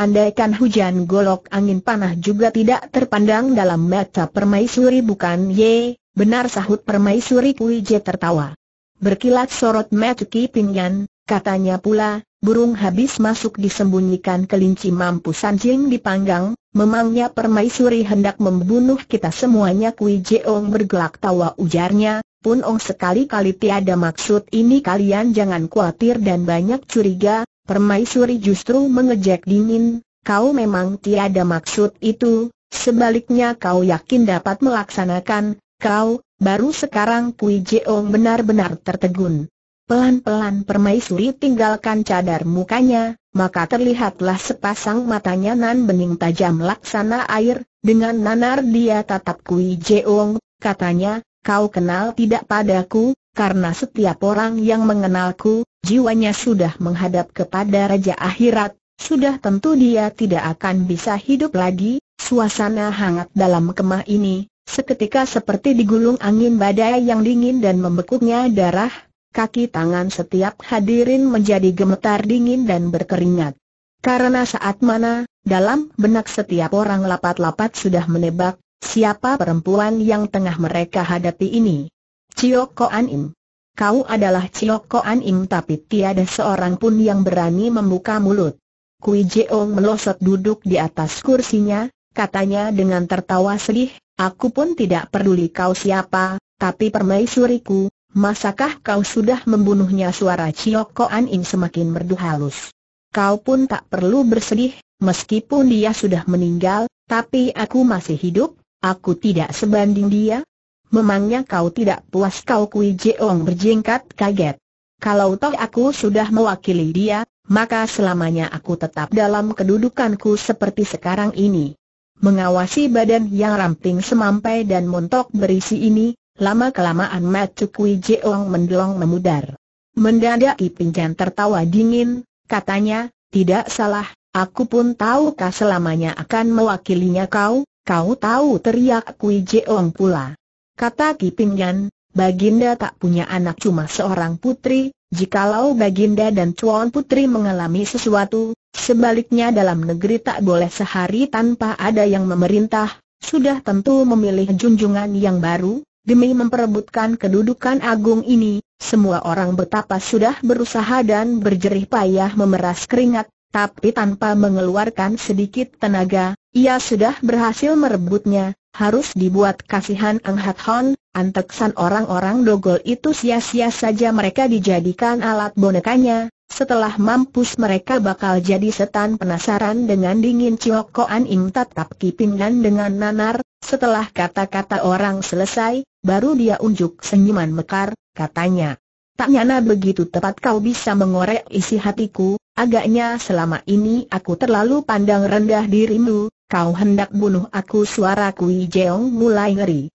andaikan hujan golok angin panah juga tidak terpandang dalam mata permaisuri bukan ye Benar sahut permaisuri Puije tertawa. Berkilat sorot mata Pingyan, katanya pula, burung habis masuk disembunyikan kelinci mampu sanjing dipanggang, memangnya permaisuri hendak membunuh kita semuanya Kui ong bergelak tawa ujarnya, Pun Ong sekali-kali tiada maksud ini kalian jangan khawatir dan banyak curiga, permaisuri justru mengejek dingin, kau memang tiada maksud itu, sebaliknya kau yakin dapat melaksanakan, Kau, baru sekarang Kui Jeong benar-benar tertegun. Pelan-pelan permaisuri tinggalkan cadar mukanya, maka terlihatlah sepasang matanya nan bening tajam laksana air, dengan nanar dia tatap Kui Jeong, katanya, kau kenal tidak padaku, karena setiap orang yang mengenalku, jiwanya sudah menghadap kepada Raja Akhirat, sudah tentu dia tidak akan bisa hidup lagi, suasana hangat dalam kemah ini, Seketika seperti digulung angin badai yang dingin dan membekuknya darah, kaki tangan setiap hadirin menjadi gemetar dingin dan berkeringat. Karena saat mana, dalam benak setiap orang lapat-lapat sudah menebak, siapa perempuan yang tengah mereka hadapi ini. Ko An Im. Kau adalah Ko An Im tapi tiada seorang pun yang berani membuka mulut. Kui Jeong melosot duduk di atas kursinya, katanya dengan tertawa sedih, Aku pun tidak peduli kau siapa, tapi permaisuriku, masakah kau sudah membunuhnya suara Ko An semakin merdu halus. Kau pun tak perlu bersedih, meskipun dia sudah meninggal, tapi aku masih hidup, aku tidak sebanding dia. Memangnya kau tidak puas kau Kui Jeong berjingkat kaget. Kalau toh aku sudah mewakili dia, maka selamanya aku tetap dalam kedudukanku seperti sekarang ini. Mengawasi badan yang ramping semampai dan montok berisi ini, lama-kelamaan Macu Kui Jeong mendelong memudar. Mendadak Ipinjan tertawa dingin, katanya, tidak salah, aku pun tahu kah selamanya akan mewakilinya kau, kau tahu teriak Kui Jeong pula. Kata Kipingan, Baginda tak punya anak cuma seorang putri, Jikalau Baginda dan Tuan Putri mengalami sesuatu, sebaliknya dalam negeri tak boleh sehari tanpa ada yang memerintah, sudah tentu memilih junjungan yang baru, demi memperebutkan kedudukan agung ini, semua orang betapa sudah berusaha dan berjerih payah memeras keringat, tapi tanpa mengeluarkan sedikit tenaga, ia sudah berhasil merebutnya, harus dibuat kasihan Ang Hat Hon, Anteksan orang-orang dogol itu sia-sia saja mereka dijadikan alat bonekanya, setelah mampus mereka bakal jadi setan penasaran dengan dingin ciokoan Koan Ing kipingan dengan nanar, setelah kata-kata orang selesai, baru dia unjuk senyuman mekar, katanya. Tak nyana begitu tepat kau bisa mengorek isi hatiku, agaknya selama ini aku terlalu pandang rendah dirimu, kau hendak bunuh aku suara Kui Jeong mulai ngeri.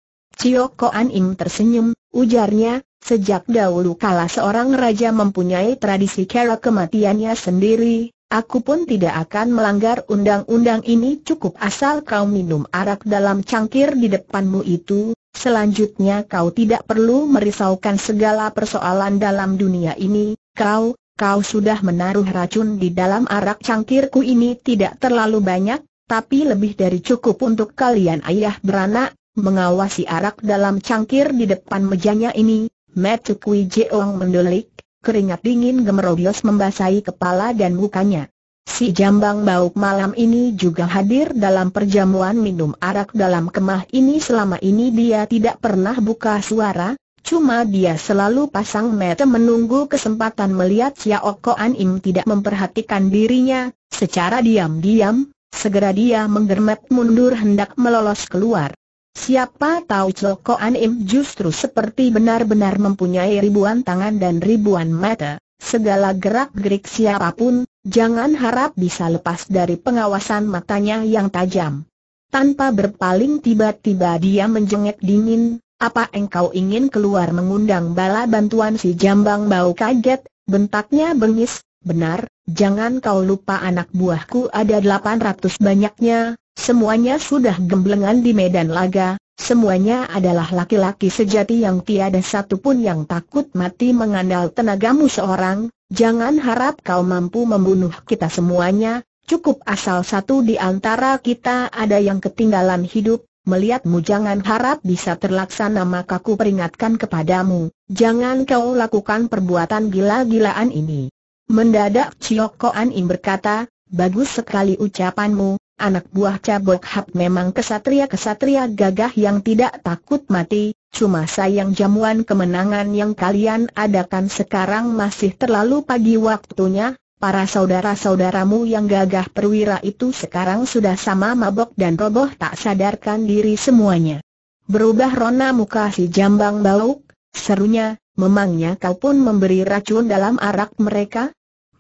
Cio Koan Im tersenyum, ujarnya, sejak dahulu kala seorang raja mempunyai tradisi kera kematiannya sendiri, aku pun tidak akan melanggar undang-undang ini cukup asal kau minum arak dalam cangkir di depanmu itu, selanjutnya kau tidak perlu merisaukan segala persoalan dalam dunia ini, kau, kau sudah menaruh racun di dalam arak cangkirku ini tidak terlalu banyak, tapi lebih dari cukup untuk kalian ayah beranak, Mengawasi arak dalam cangkir di depan mejanya ini, Matthew Kui Jeong mendelik, keringat dingin gemerobios membasahi kepala dan mukanya. Si jambang bauk malam ini juga hadir dalam perjamuan minum arak dalam kemah ini selama ini dia tidak pernah buka suara, cuma dia selalu pasang mata menunggu kesempatan melihat Xiao Koan Im tidak memperhatikan dirinya, secara diam-diam, segera dia menggermet mundur hendak melolos keluar. Siapa tahu Joko Anim justru seperti benar-benar mempunyai ribuan tangan dan ribuan mata, segala gerak-gerik siapapun, jangan harap bisa lepas dari pengawasan matanya yang tajam. Tanpa berpaling tiba-tiba dia menjengek dingin, apa engkau ingin keluar mengundang bala bantuan si jambang bau kaget, bentaknya bengis, benar, jangan kau lupa anak buahku ada 800 banyaknya, Semuanya sudah gemblengan di medan laga, semuanya adalah laki-laki sejati yang tiada satu pun yang takut mati mengandal tenagamu seorang, jangan harap kau mampu membunuh kita semuanya, cukup asal satu di antara kita ada yang ketinggalan hidup, Melihatmu jangan harap bisa terlaksana maka ku peringatkan kepadamu, jangan kau lakukan perbuatan gila-gilaan ini. Mendadak Ciok Koan Im berkata, bagus sekali ucapanmu, anak buah Cabok Hap memang kesatria-kesatria gagah yang tidak takut mati, cuma sayang jamuan kemenangan yang kalian adakan sekarang masih terlalu pagi waktunya, para saudara-saudaramu yang gagah perwira itu sekarang sudah sama mabok dan roboh tak sadarkan diri semuanya. Berubah rona muka si jambang bauk, serunya, memangnya kau pun memberi racun dalam arak mereka?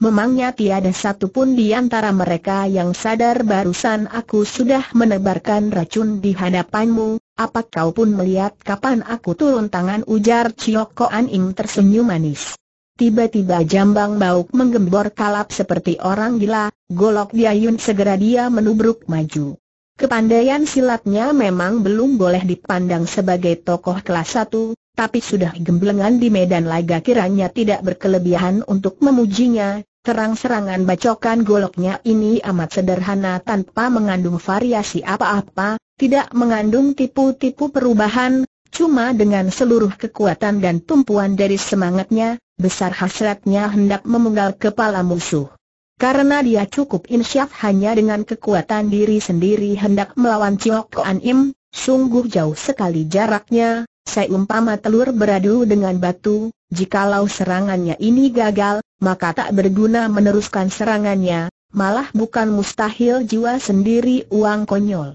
Memangnya tiada satu pun di antara mereka yang sadar barusan aku sudah menebarkan racun di hadapanmu, apa kau pun melihat kapan aku turun tangan ujar An Aning tersenyum manis. Tiba-tiba jambang bauk menggembor kalap seperti orang gila, golok Diayun segera dia menubruk maju. Kepandaian silatnya memang belum boleh dipandang sebagai tokoh kelas satu, tapi sudah gemblengan di medan laga kiranya tidak berkelebihan untuk memujinya, Terang-serangan bacokan goloknya ini amat sederhana tanpa mengandung variasi apa-apa, tidak mengandung tipu-tipu perubahan, cuma dengan seluruh kekuatan dan tumpuan dari semangatnya, besar hasratnya hendak memenggal kepala musuh. Karena dia cukup insyaf hanya dengan kekuatan diri sendiri hendak melawan Chiok Koan Im, sungguh jauh sekali jaraknya, Seumpama telur beradu dengan batu, jikalau serangannya ini gagal, maka tak berguna meneruskan serangannya, malah bukan mustahil jiwa sendiri uang konyol.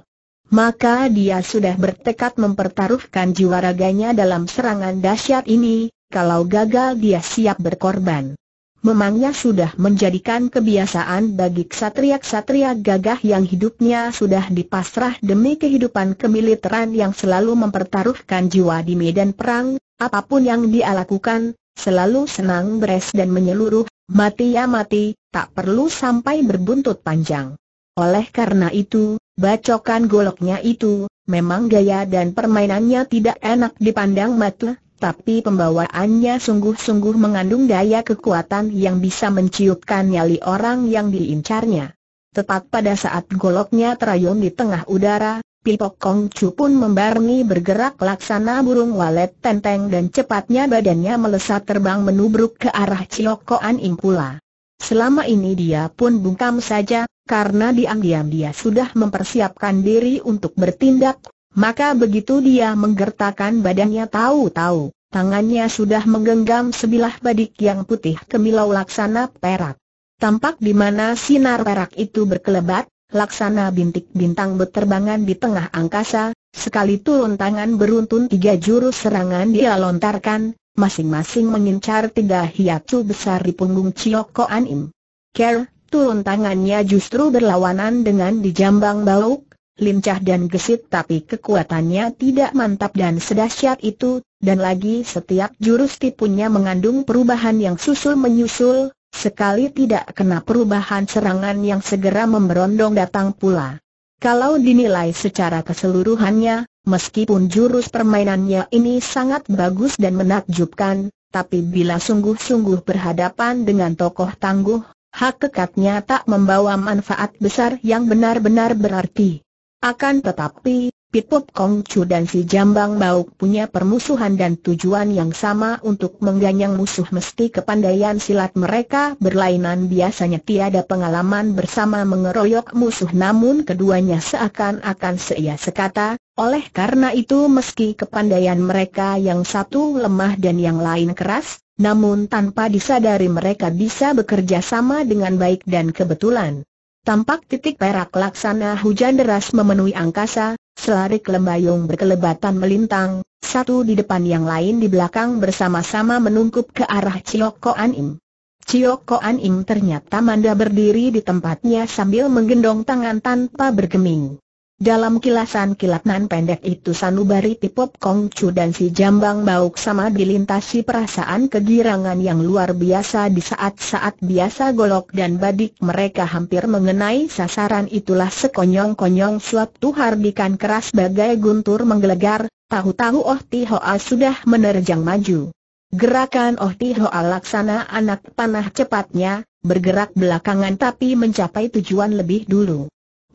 Maka dia sudah bertekad mempertaruhkan jiwa raganya dalam serangan dahsyat ini, kalau gagal dia siap berkorban. Memangnya sudah menjadikan kebiasaan bagi ksatria-ksatria gagah yang hidupnya sudah dipasrah demi kehidupan kemiliteran yang selalu mempertaruhkan jiwa di medan perang, apapun yang dia lakukan, selalu senang beres dan menyeluruh, mati ya mati, tak perlu sampai berbuntut panjang. Oleh karena itu, bacokan goloknya itu, memang gaya dan permainannya tidak enak dipandang matuh tapi pembawaannya sungguh-sungguh mengandung daya kekuatan yang bisa menciutkan nyali orang yang diincarnya. Tepat pada saat goloknya terayun di tengah udara, Pipok Kong Chu pun membarni bergerak laksana burung walet tenteng dan cepatnya badannya melesat terbang menubruk ke arah Ciokoan Impula. Selama ini dia pun bungkam saja, karena diam-diam dia sudah mempersiapkan diri untuk bertindak maka begitu dia menggertakkan badannya tahu-tahu, tangannya sudah menggenggam sebilah badik yang putih kemilau laksana perak. Tampak di mana sinar perak itu berkelebat, laksana bintik bintang berterbangan di tengah angkasa, sekali turun tangan beruntun tiga jurus serangan dia lontarkan, masing-masing mengincar tiga hiatu besar di punggung Cioko Anim. Ker, turun tangannya justru berlawanan dengan di jambang bauk, lincah dan gesit tapi kekuatannya tidak mantap dan sedahsyat itu, dan lagi setiap jurus tipunya mengandung perubahan yang susul-menyusul, sekali tidak kena perubahan serangan yang segera memberondong datang pula. Kalau dinilai secara keseluruhannya, meskipun jurus permainannya ini sangat bagus dan menakjubkan, tapi bila sungguh-sungguh berhadapan dengan tokoh tangguh, hak kekatnya tak membawa manfaat besar yang benar-benar berarti. Akan tetapi, Kong Kongcu dan si Jambang Bauk punya permusuhan dan tujuan yang sama untuk mengganyang musuh mesti kepandaian silat mereka berlainan biasanya tiada pengalaman bersama mengeroyok musuh namun keduanya seakan-akan seia sekata, oleh karena itu meski kepandaian mereka yang satu lemah dan yang lain keras, namun tanpa disadari mereka bisa bekerja sama dengan baik dan kebetulan. Tampak titik perak laksana hujan deras memenuhi angkasa, selarik lembayung berkelebatan melintang, satu di depan yang lain di belakang bersama-sama menungkup ke arah Chiok Koan Im. Anim Koan ternyata manda berdiri di tempatnya sambil menggendong tangan tanpa bergeming. Dalam kilasan nan pendek itu sanubari Tipop Kong Chu dan si Jambang Bauk sama dilintasi perasaan kegirangan yang luar biasa di saat-saat biasa golok dan badik mereka hampir mengenai sasaran itulah sekonyong-konyong suatu hardikan keras bagai guntur menggelegar, tahu-tahu Oh Ti Hoa sudah menerjang maju. Gerakan Oh Ti Hoa laksana anak panah cepatnya, bergerak belakangan tapi mencapai tujuan lebih dulu.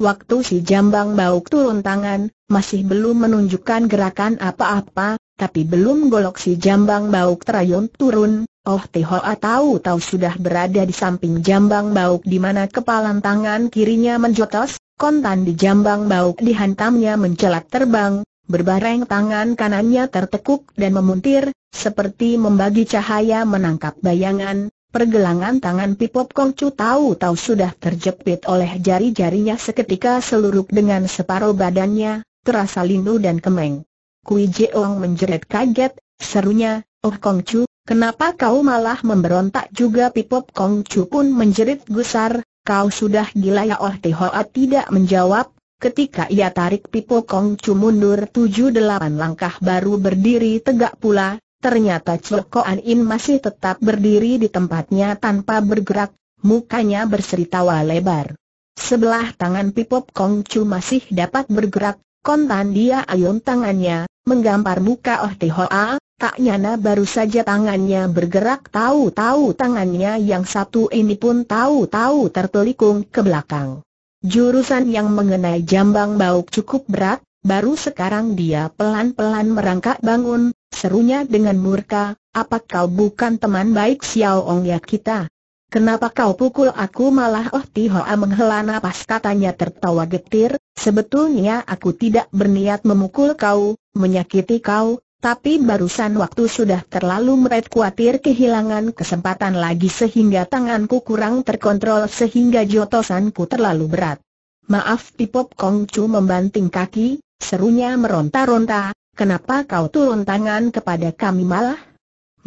Waktu si jambang bauk turun tangan, masih belum menunjukkan gerakan apa-apa, tapi belum golok si jambang bauk terayun turun, Oh Tihoa tahu-tahu sudah berada di samping jambang bauk di mana kepalan tangan kirinya menjotos, kontan di jambang bauk dihantamnya mencelat terbang, berbareng tangan kanannya tertekuk dan memuntir, seperti membagi cahaya menangkap bayangan, Pergelangan tangan Pipop Kongcu tahu-tahu sudah terjepit oleh jari-jarinya seketika seluruh dengan separuh badannya, terasa lindu dan kemeng. Kui Jeong menjerit kaget, serunya, Oh Kongcu, kenapa kau malah memberontak juga Pipop Kongcu pun menjerit gusar, kau sudah gila ya Oh Tihoa tidak menjawab, ketika ia tarik Pipop Kongcu mundur tujuh delapan langkah baru berdiri tegak pula, Ternyata An In masih tetap berdiri di tempatnya tanpa bergerak, mukanya berseri tawa lebar. Sebelah tangan Pipop Kong Chu masih dapat bergerak, kontan dia ayun tangannya, menggampar muka Oh Tihoa, tak nyana baru saja tangannya bergerak tahu-tahu tangannya yang satu ini pun tahu-tahu tertelikung ke belakang. Jurusan yang mengenai jambang bauk cukup berat, baru sekarang dia pelan-pelan merangkak bangun, serunya dengan murka, apa kau bukan teman baik Xiao Ong ya kita? Kenapa kau pukul aku malah Oh Tihoa menghela nafas katanya tertawa getir, sebetulnya aku tidak berniat memukul kau, menyakiti kau, tapi barusan waktu sudah terlalu meret kuatir kehilangan kesempatan lagi sehingga tanganku kurang terkontrol sehingga jotosanku terlalu berat. Maaf Tipop Kongcu membanting kaki, serunya meronta-ronta, Kenapa kau turun tangan kepada kami malah?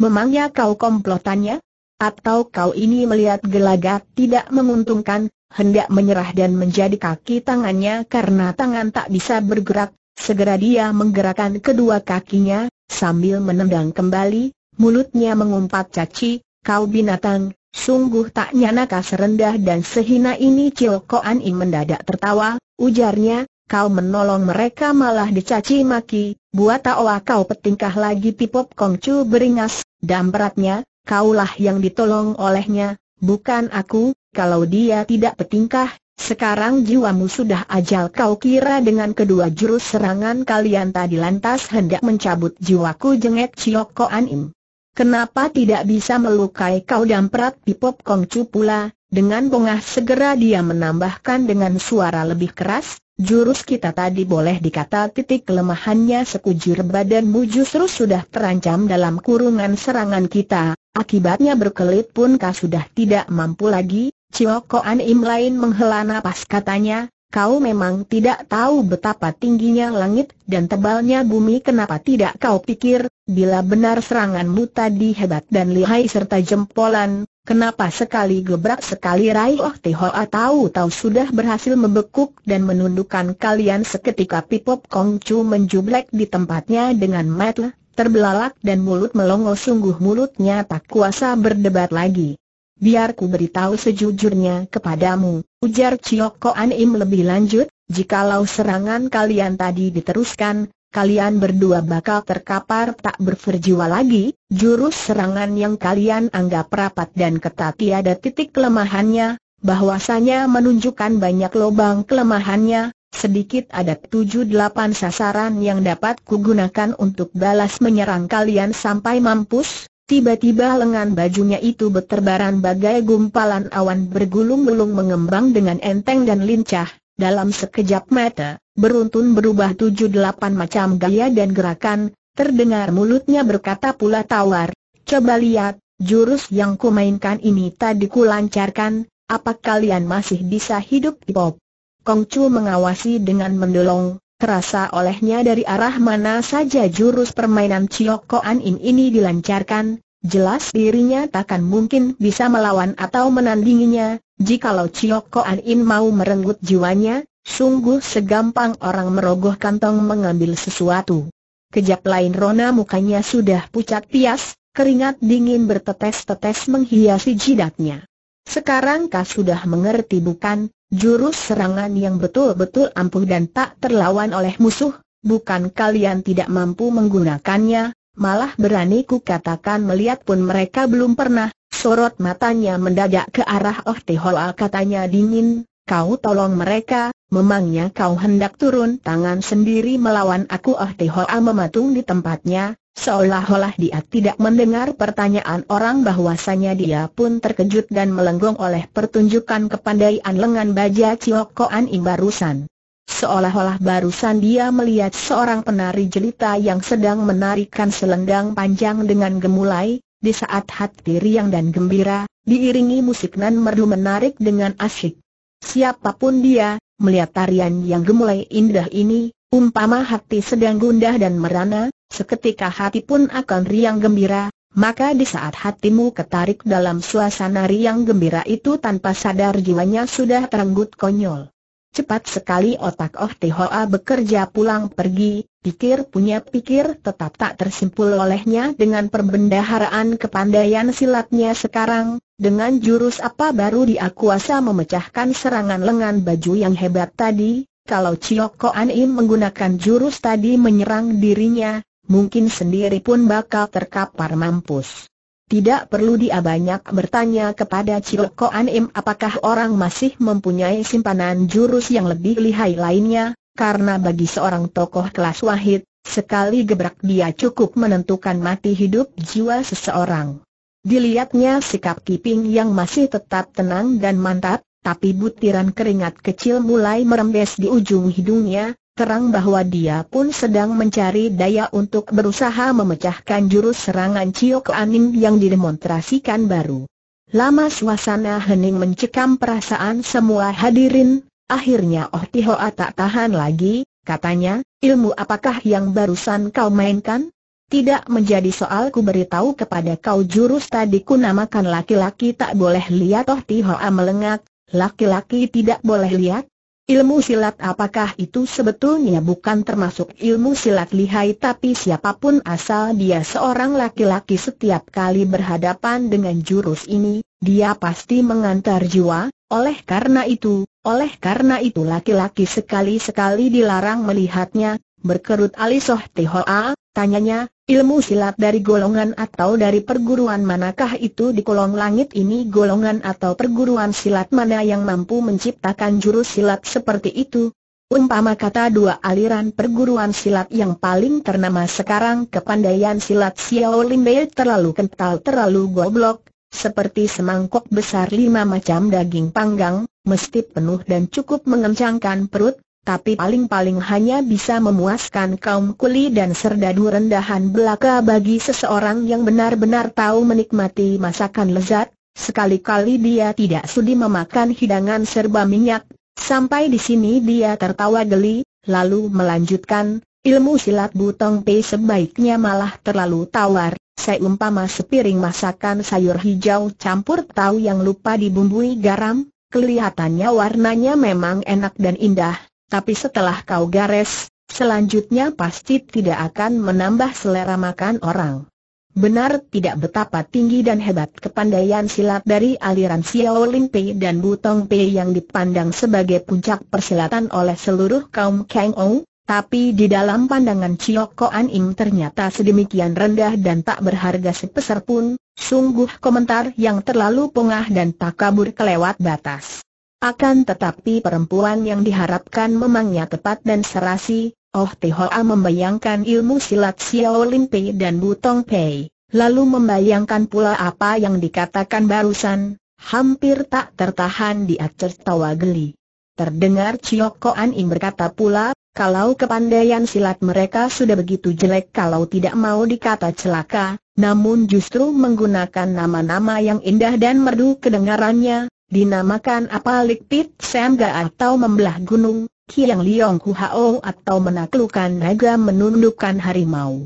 Memangnya kau komplotannya? Atau kau ini melihat gelagat tidak menguntungkan, hendak menyerah dan menjadi kaki tangannya karena tangan tak bisa bergerak, segera dia menggerakkan kedua kakinya, sambil menendang kembali, mulutnya mengumpat caci, kau binatang, Sungguh tak nyana serendah dan sehina ini Cil Koan mendadak tertawa, ujarnya, kau menolong mereka malah dicaci maki, buat tawa kau petingkah lagi Pipop Kongcu beringas, dan beratnya, kaulah yang ditolong olehnya, bukan aku, kalau dia tidak petingkah, sekarang jiwamu sudah ajal kau kira dengan kedua jurus serangan kalian tadi lantas hendak mencabut jiwaku jengek ciokkoan Anim. Kenapa tidak bisa melukai kau damprat Pipop Kongcu pula? Dengan bongah segera dia menambahkan dengan suara lebih keras, jurus kita tadi boleh dikata titik kelemahannya sekujur badanmu justru sudah terancam dalam kurungan serangan kita, akibatnya berkelit pun kau sudah tidak mampu lagi, Cio Koan Im lain menghela napas katanya, Kau memang tidak tahu betapa tingginya langit dan tebalnya bumi kenapa tidak kau pikir, bila benar seranganmu tadi hebat dan lihai serta jempolan, kenapa sekali gebrak sekali Rai Oh Tihoa tahu-tahu sudah berhasil membekuk dan menundukkan kalian seketika Pipop Kongcu menjublek di tempatnya dengan matlah, terbelalak dan mulut melongo sungguh mulutnya tak kuasa berdebat lagi biar ku beritahu sejujurnya kepadamu, ujar An Anim lebih lanjut, jikalau serangan kalian tadi diteruskan, kalian berdua bakal terkapar tak berferjiwa lagi, jurus serangan yang kalian anggap rapat dan ketat tiada titik kelemahannya, bahwasanya menunjukkan banyak lubang kelemahannya, sedikit ada 7-8 sasaran yang dapat kugunakan untuk balas menyerang kalian sampai mampus, Tiba-tiba lengan bajunya itu berterbaran bagai gumpalan awan bergulung-gulung mengembang dengan enteng dan lincah, dalam sekejap mata, beruntun berubah tujuh delapan macam gaya dan gerakan, terdengar mulutnya berkata pula tawar, coba lihat, jurus yang kumainkan ini tadi kulancarkan, apa kalian masih bisa hidup Bob? Kong Kongcu mengawasi dengan mendolong, terasa olehnya dari arah mana saja jurus permainan Ciok Koan ini dilancarkan, jelas dirinya takkan mungkin bisa melawan atau menandinginya, jikalau Ciok Koan mau merenggut jiwanya, sungguh segampang orang merogoh kantong mengambil sesuatu. Kejap lain Rona mukanya sudah pucat pias, keringat dingin bertetes-tetes menghiasi jidatnya. Sekarang kau sudah mengerti bukan, jurus serangan yang betul-betul ampuh dan tak terlawan oleh musuh, bukan kalian tidak mampu menggunakannya, malah berani ku katakan melihat pun mereka belum pernah, sorot matanya mendadak ke arah Oh Tehoa katanya dingin, Kau tolong mereka, memangnya kau hendak turun tangan sendiri melawan aku Ah Tehoa mematung di tempatnya, seolah-olah dia tidak mendengar pertanyaan orang bahwasanya dia pun terkejut dan melenggong oleh pertunjukan kepandaian lengan baja Ciokoan Ing barusan. Seolah-olah barusan dia melihat seorang penari jelita yang sedang menarikan selendang panjang dengan gemulai, di saat hati riang dan gembira, diiringi musik nan merdu menarik dengan asyik. Siapapun dia, melihat tarian yang gemulai indah ini, umpama hati sedang gundah dan merana, seketika hati pun akan riang gembira, maka di saat hatimu ketarik dalam suasana riang gembira itu tanpa sadar jiwanya sudah terenggut konyol. Cepat sekali otak Oh Hoa bekerja pulang pergi, pikir punya pikir tetap tak tersimpul olehnya dengan perbendaharaan kepandaian silatnya sekarang, dengan jurus apa baru dia kuasa memecahkan serangan lengan baju yang hebat tadi, kalau Cio Koan Im menggunakan jurus tadi menyerang dirinya, mungkin sendiri pun bakal terkapar mampus. Tidak perlu dia banyak bertanya kepada Ciloko Anim apakah orang masih mempunyai simpanan jurus yang lebih lihai lainnya, karena bagi seorang tokoh kelas wahid, sekali gebrak dia cukup menentukan mati hidup jiwa seseorang. Dilihatnya sikap Kiping yang masih tetap tenang dan mantap, tapi butiran keringat kecil mulai merembes di ujung hidungnya, terang bahwa dia pun sedang mencari daya untuk berusaha memecahkan jurus serangan Ciok Anim yang didemonstrasikan baru. Lama suasana hening mencekam perasaan semua hadirin, akhirnya Oh Tihoa tak tahan lagi, katanya, ilmu apakah yang barusan kau mainkan? Tidak menjadi soal ku beritahu kepada kau jurus tadi ku namakan laki-laki tak boleh lihat Oh Tihoa melengak, laki-laki tidak boleh lihat, Ilmu silat apakah itu sebetulnya bukan termasuk ilmu silat lihai tapi siapapun asal dia seorang laki-laki setiap kali berhadapan dengan jurus ini, dia pasti mengantar jiwa, oleh karena itu, oleh karena itu laki-laki sekali-sekali dilarang melihatnya, berkerut alis Soh Tihoa, Tanyanya, ilmu silat dari golongan atau dari perguruan manakah itu di kolong langit ini golongan atau perguruan silat mana yang mampu menciptakan jurus silat seperti itu? Umpama kata dua aliran perguruan silat yang paling ternama sekarang kepandaian silat Xiao Bei terlalu kental terlalu goblok, seperti semangkok besar lima macam daging panggang, mesti penuh dan cukup mengencangkan perut, tapi paling-paling hanya bisa memuaskan kaum kuli dan serdadu rendahan belaka bagi seseorang yang benar-benar tahu menikmati masakan lezat, sekali-kali dia tidak sudi memakan hidangan serba minyak, sampai di sini dia tertawa geli, lalu melanjutkan, ilmu silat butong pe sebaiknya malah terlalu tawar, Saya umpama sepiring masakan sayur hijau campur tahu yang lupa dibumbui garam, Kelihatannya warnanya memang enak dan indah, tapi setelah kau gares, selanjutnya pasti tidak akan menambah selera makan orang. Benar tidak betapa tinggi dan hebat kepandaian silat dari aliran Xiao Lin Pei dan Butong Tong Pei yang dipandang sebagai puncak persilatan oleh seluruh kaum Kang Ou, tapi di dalam pandangan Ko An Ing ternyata sedemikian rendah dan tak berharga sepeser pun, sungguh komentar yang terlalu pengah dan tak kabur kelewat batas. Akan tetapi perempuan yang diharapkan memangnya tepat dan serasi, Oh Tihoa membayangkan ilmu silat Xiao Lin Pei dan Butong Pei, lalu membayangkan pula apa yang dikatakan barusan, hampir tak tertahan dia tertawa geli. Terdengar Ko An Im berkata pula, kalau kepandaian silat mereka sudah begitu jelek kalau tidak mau dikata celaka, namun justru menggunakan nama-nama yang indah dan merdu kedengarannya, Dinamakan apalik pit semga atau membelah gunung, kiang liong hao atau menaklukkan naga menundukkan harimau.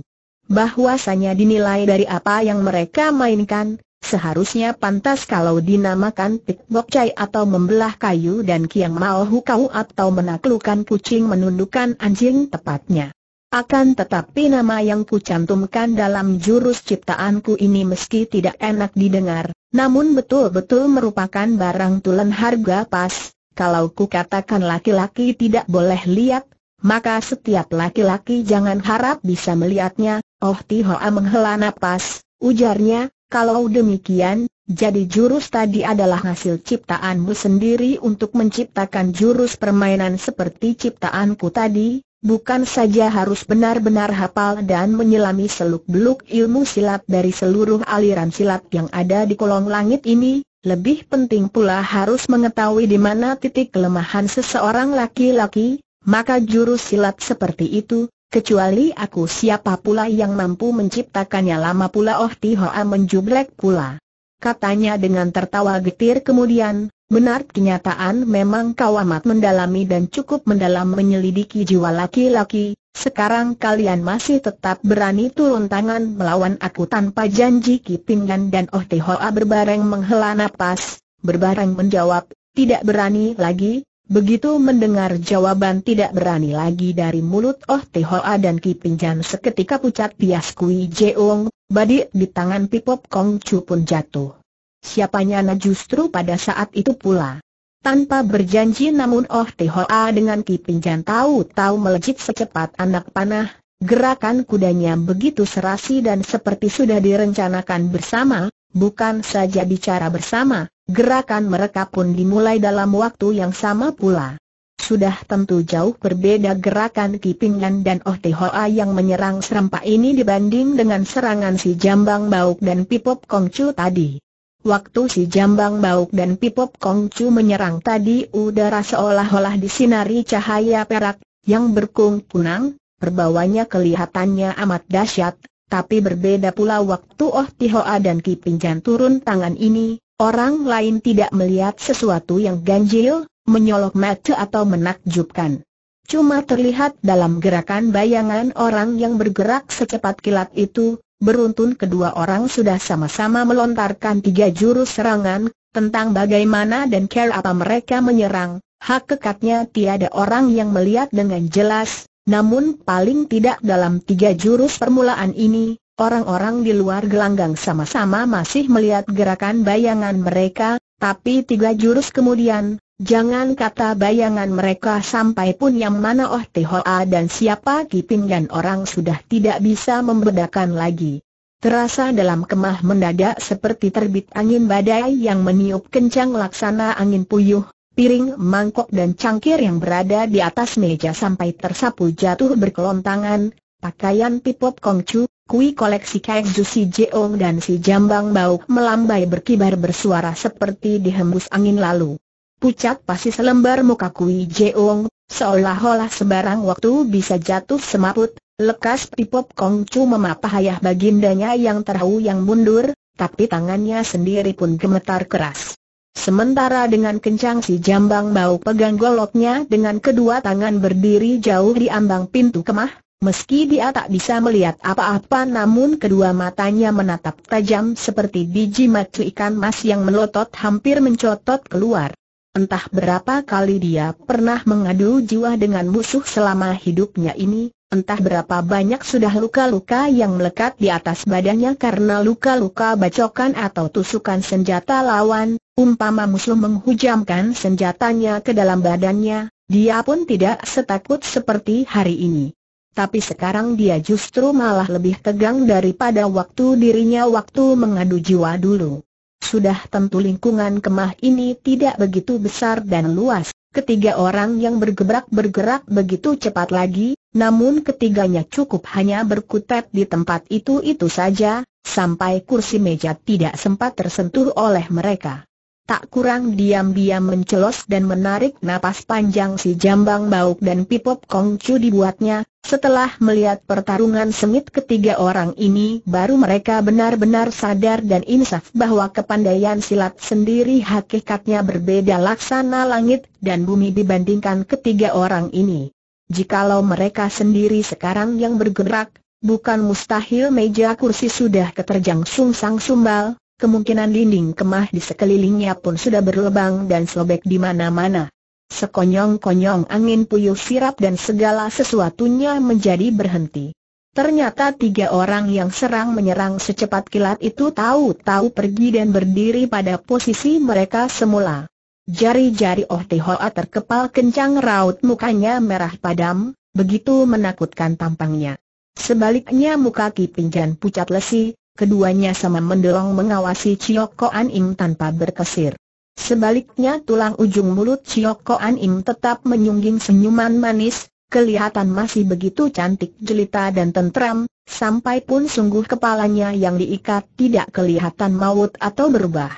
Bahwasanya dinilai dari apa yang mereka mainkan, seharusnya pantas kalau dinamakan bok bokcai atau membelah kayu dan kiang mao hukau atau menaklukkan kucing menundukkan anjing tepatnya. Akan tetapi nama yang kucantumkan dalam jurus ciptaanku ini meski tidak enak didengar, namun betul-betul merupakan barang tulen harga pas, kalau ku katakan laki-laki tidak boleh lihat, maka setiap laki-laki jangan harap bisa melihatnya, Oh Tihoa menghela napas, ujarnya, kalau demikian, jadi jurus tadi adalah hasil ciptaanmu sendiri untuk menciptakan jurus permainan seperti ciptaanku tadi, Bukan saja harus benar-benar hafal dan menyelami seluk-beluk ilmu silat dari seluruh aliran silat yang ada di kolong langit ini, lebih penting pula harus mengetahui di mana titik kelemahan seseorang laki-laki, maka jurus silat seperti itu, kecuali aku siapa pula yang mampu menciptakannya lama pula Oh Tihoa menjublek pula. Katanya dengan tertawa getir kemudian, Benar kenyataan memang kau amat mendalami dan cukup mendalam menyelidiki jiwa laki-laki, sekarang kalian masih tetap berani turun tangan melawan aku tanpa janji Kipingan dan Oh Tehoa berbareng menghela napas, berbareng menjawab, tidak berani lagi, Begitu mendengar jawaban tidak berani lagi dari mulut Oh Tehoa dan Kipinjan seketika pucat pias Kui Jeong, badik di tangan Pipop Kong Chu pun jatuh siapanya na justru pada saat itu pula. Tanpa berjanji namun Oh Tihoa dengan kipinjan tahu-tahu melejit secepat anak panah, gerakan kudanya begitu serasi dan seperti sudah direncanakan bersama, bukan saja bicara bersama, gerakan mereka pun dimulai dalam waktu yang sama pula. Sudah tentu jauh berbeda gerakan kipinjan dan Oh Tihoa yang menyerang serempak ini dibanding dengan serangan si Jambang Bauk dan Pipop Kongcu tadi. Waktu si Jambang Bauk dan Pipop Kongcu menyerang tadi udara seolah-olah disinari cahaya perak, yang berkung-kunang, perbawanya kelihatannya amat dahsyat, tapi berbeda pula waktu Oh Tihoa dan Ki Pinjan turun tangan ini, orang lain tidak melihat sesuatu yang ganjil, menyolok mata atau menakjubkan. Cuma terlihat dalam gerakan bayangan orang yang bergerak secepat kilat itu, beruntun kedua orang sudah sama-sama melontarkan tiga jurus serangan, tentang bagaimana dan care apa mereka menyerang, hak kekatnya tiada orang yang melihat dengan jelas, namun paling tidak dalam tiga jurus permulaan ini, orang-orang di luar gelanggang sama-sama masih melihat gerakan bayangan mereka, tapi tiga jurus kemudian, Jangan kata bayangan mereka sampai pun yang mana Oh Hoa dan siapa Kiping dan orang sudah tidak bisa membedakan lagi. Terasa dalam kemah mendadak seperti terbit angin badai yang meniup kencang laksana angin puyuh, piring, mangkok dan cangkir yang berada di atas meja sampai tersapu jatuh berkelontangan, pakaian pipop kongcu, Kui koleksi kaekzu si Jeong dan si Jambang Bau melambai berkibar bersuara seperti dihembus angin lalu pucat pasti selembar muka Kui Jeong, seolah-olah sebarang waktu bisa jatuh semaput, lekas Pipop Kong Chu memapah ayah bagindanya yang terhau yang mundur, tapi tangannya sendiri pun gemetar keras. Sementara dengan kencang si jambang bau pegang goloknya dengan kedua tangan berdiri jauh di ambang pintu kemah, meski dia tak bisa melihat apa-apa namun kedua matanya menatap tajam seperti biji matu ikan mas yang melotot hampir mencotot keluar. Entah berapa kali dia pernah mengadu jiwa dengan musuh selama hidupnya ini, entah berapa banyak sudah luka-luka yang melekat di atas badannya karena luka-luka bacokan atau tusukan senjata lawan, umpama musuh menghujamkan senjatanya ke dalam badannya, dia pun tidak setakut seperti hari ini. Tapi sekarang dia justru malah lebih tegang daripada waktu dirinya waktu mengadu jiwa dulu. Sudah tentu lingkungan kemah ini tidak begitu besar dan luas. Ketiga orang yang bergerak bergerak begitu cepat lagi, namun ketiganya cukup hanya berkutat di tempat itu-itu saja, sampai kursi meja tidak sempat tersentuh oleh mereka tak kurang diam-diam mencelos dan menarik napas panjang si Jambang bau dan Pipop Kongcu dibuatnya, setelah melihat pertarungan semit ketiga orang ini baru mereka benar-benar sadar dan insaf bahwa kepandaian silat sendiri hakikatnya berbeda laksana langit dan bumi dibandingkan ketiga orang ini. Jikalau mereka sendiri sekarang yang bergerak, bukan mustahil meja kursi sudah keterjang sungsang sumbal, kemungkinan dinding kemah di sekelilingnya pun sudah berlebang dan sobek di mana-mana. Sekonyong-konyong angin puyuh sirap dan segala sesuatunya menjadi berhenti. Ternyata tiga orang yang serang menyerang secepat kilat itu tahu-tahu pergi dan berdiri pada posisi mereka semula. Jari-jari Oh Hoa terkepal kencang raut mukanya merah padam, begitu menakutkan tampangnya. Sebaliknya muka Ki Pinjan pucat lesi, Keduanya sama mendorong mengawasi Chiok Koan tanpa berkesir. Sebaliknya tulang ujung mulut Chiok Koan tetap menyungging senyuman manis, kelihatan masih begitu cantik jelita dan tentram, sampai pun sungguh kepalanya yang diikat tidak kelihatan maut atau berubah.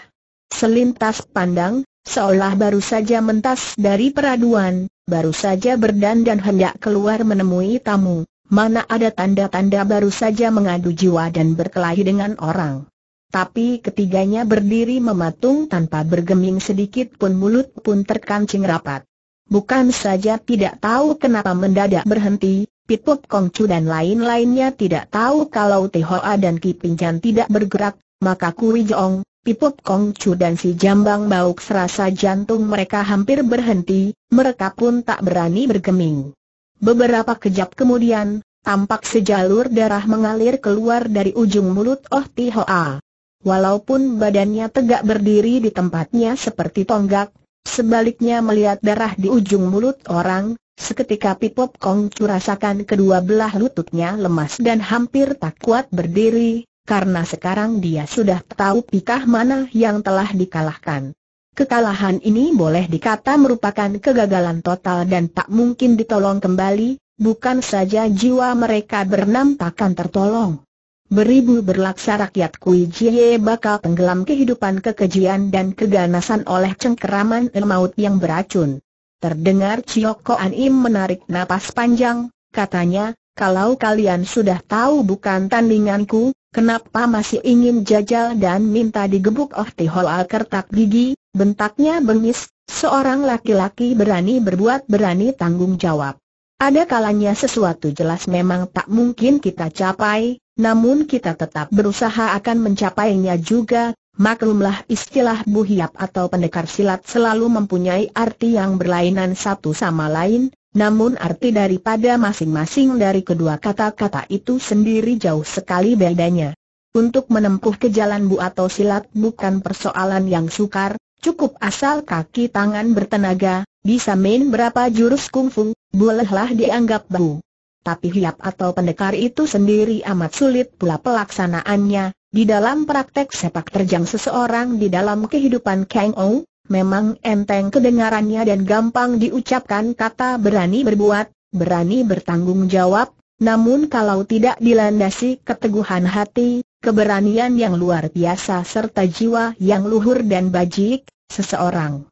Selintas pandang, seolah baru saja mentas dari peraduan, baru saja berdandan hendak keluar menemui tamu. Mana ada tanda-tanda baru saja mengadu jiwa dan berkelahi dengan orang. Tapi ketiganya berdiri mematung tanpa bergeming sedikit pun mulut pun terkancing rapat. Bukan saja tidak tahu kenapa mendadak berhenti, Pitut Kongcu dan lain-lainnya tidak tahu kalau Tihoa dan Kipingjan tidak bergerak, maka Kui Jong, Pitut Kongcu dan si Jambang Bauk serasa jantung mereka hampir berhenti, mereka pun tak berani bergeming. Beberapa kejap kemudian, tampak sejalur darah mengalir keluar dari ujung mulut Oh Tihoa. Walaupun badannya tegak berdiri di tempatnya seperti tonggak, sebaliknya melihat darah di ujung mulut orang, seketika Pipop Kong curasakan kedua belah lututnya lemas dan hampir tak kuat berdiri, karena sekarang dia sudah tahu pikah mana yang telah dikalahkan. Kekalahan ini boleh dikata merupakan kegagalan total dan tak mungkin ditolong kembali, bukan saja jiwa mereka takkan tertolong. Beribu berlaksa rakyat Kui Jie bakal tenggelam kehidupan kekejian dan keganasan oleh cengkeraman maut yang beracun. Terdengar Cioko An Im menarik napas panjang, katanya, kalau kalian sudah tahu bukan tandinganku, kenapa masih ingin jajal dan minta digebuk Oh alker kertak gigi, Bentaknya bengis, seorang laki-laki berani berbuat berani tanggung jawab. Ada kalanya sesuatu jelas memang tak mungkin kita capai, namun kita tetap berusaha akan mencapainya juga, maklumlah istilah buhiap atau pendekar silat selalu mempunyai arti yang berlainan satu sama lain, namun arti daripada masing-masing dari kedua kata-kata itu sendiri jauh sekali bedanya. Untuk menempuh ke jalan bu atau silat bukan persoalan yang sukar, Cukup asal kaki tangan bertenaga, bisa main berapa jurus kungfu, bolehlah dianggap bahu. Tapi hiap atau pendekar itu sendiri amat sulit pula pelaksanaannya, di dalam praktek sepak terjang seseorang di dalam kehidupan Kang Ong, memang enteng kedengarannya dan gampang diucapkan kata berani berbuat, berani bertanggung jawab, namun kalau tidak dilandasi keteguhan hati, keberanian yang luar biasa serta jiwa yang luhur dan bajik, seseorang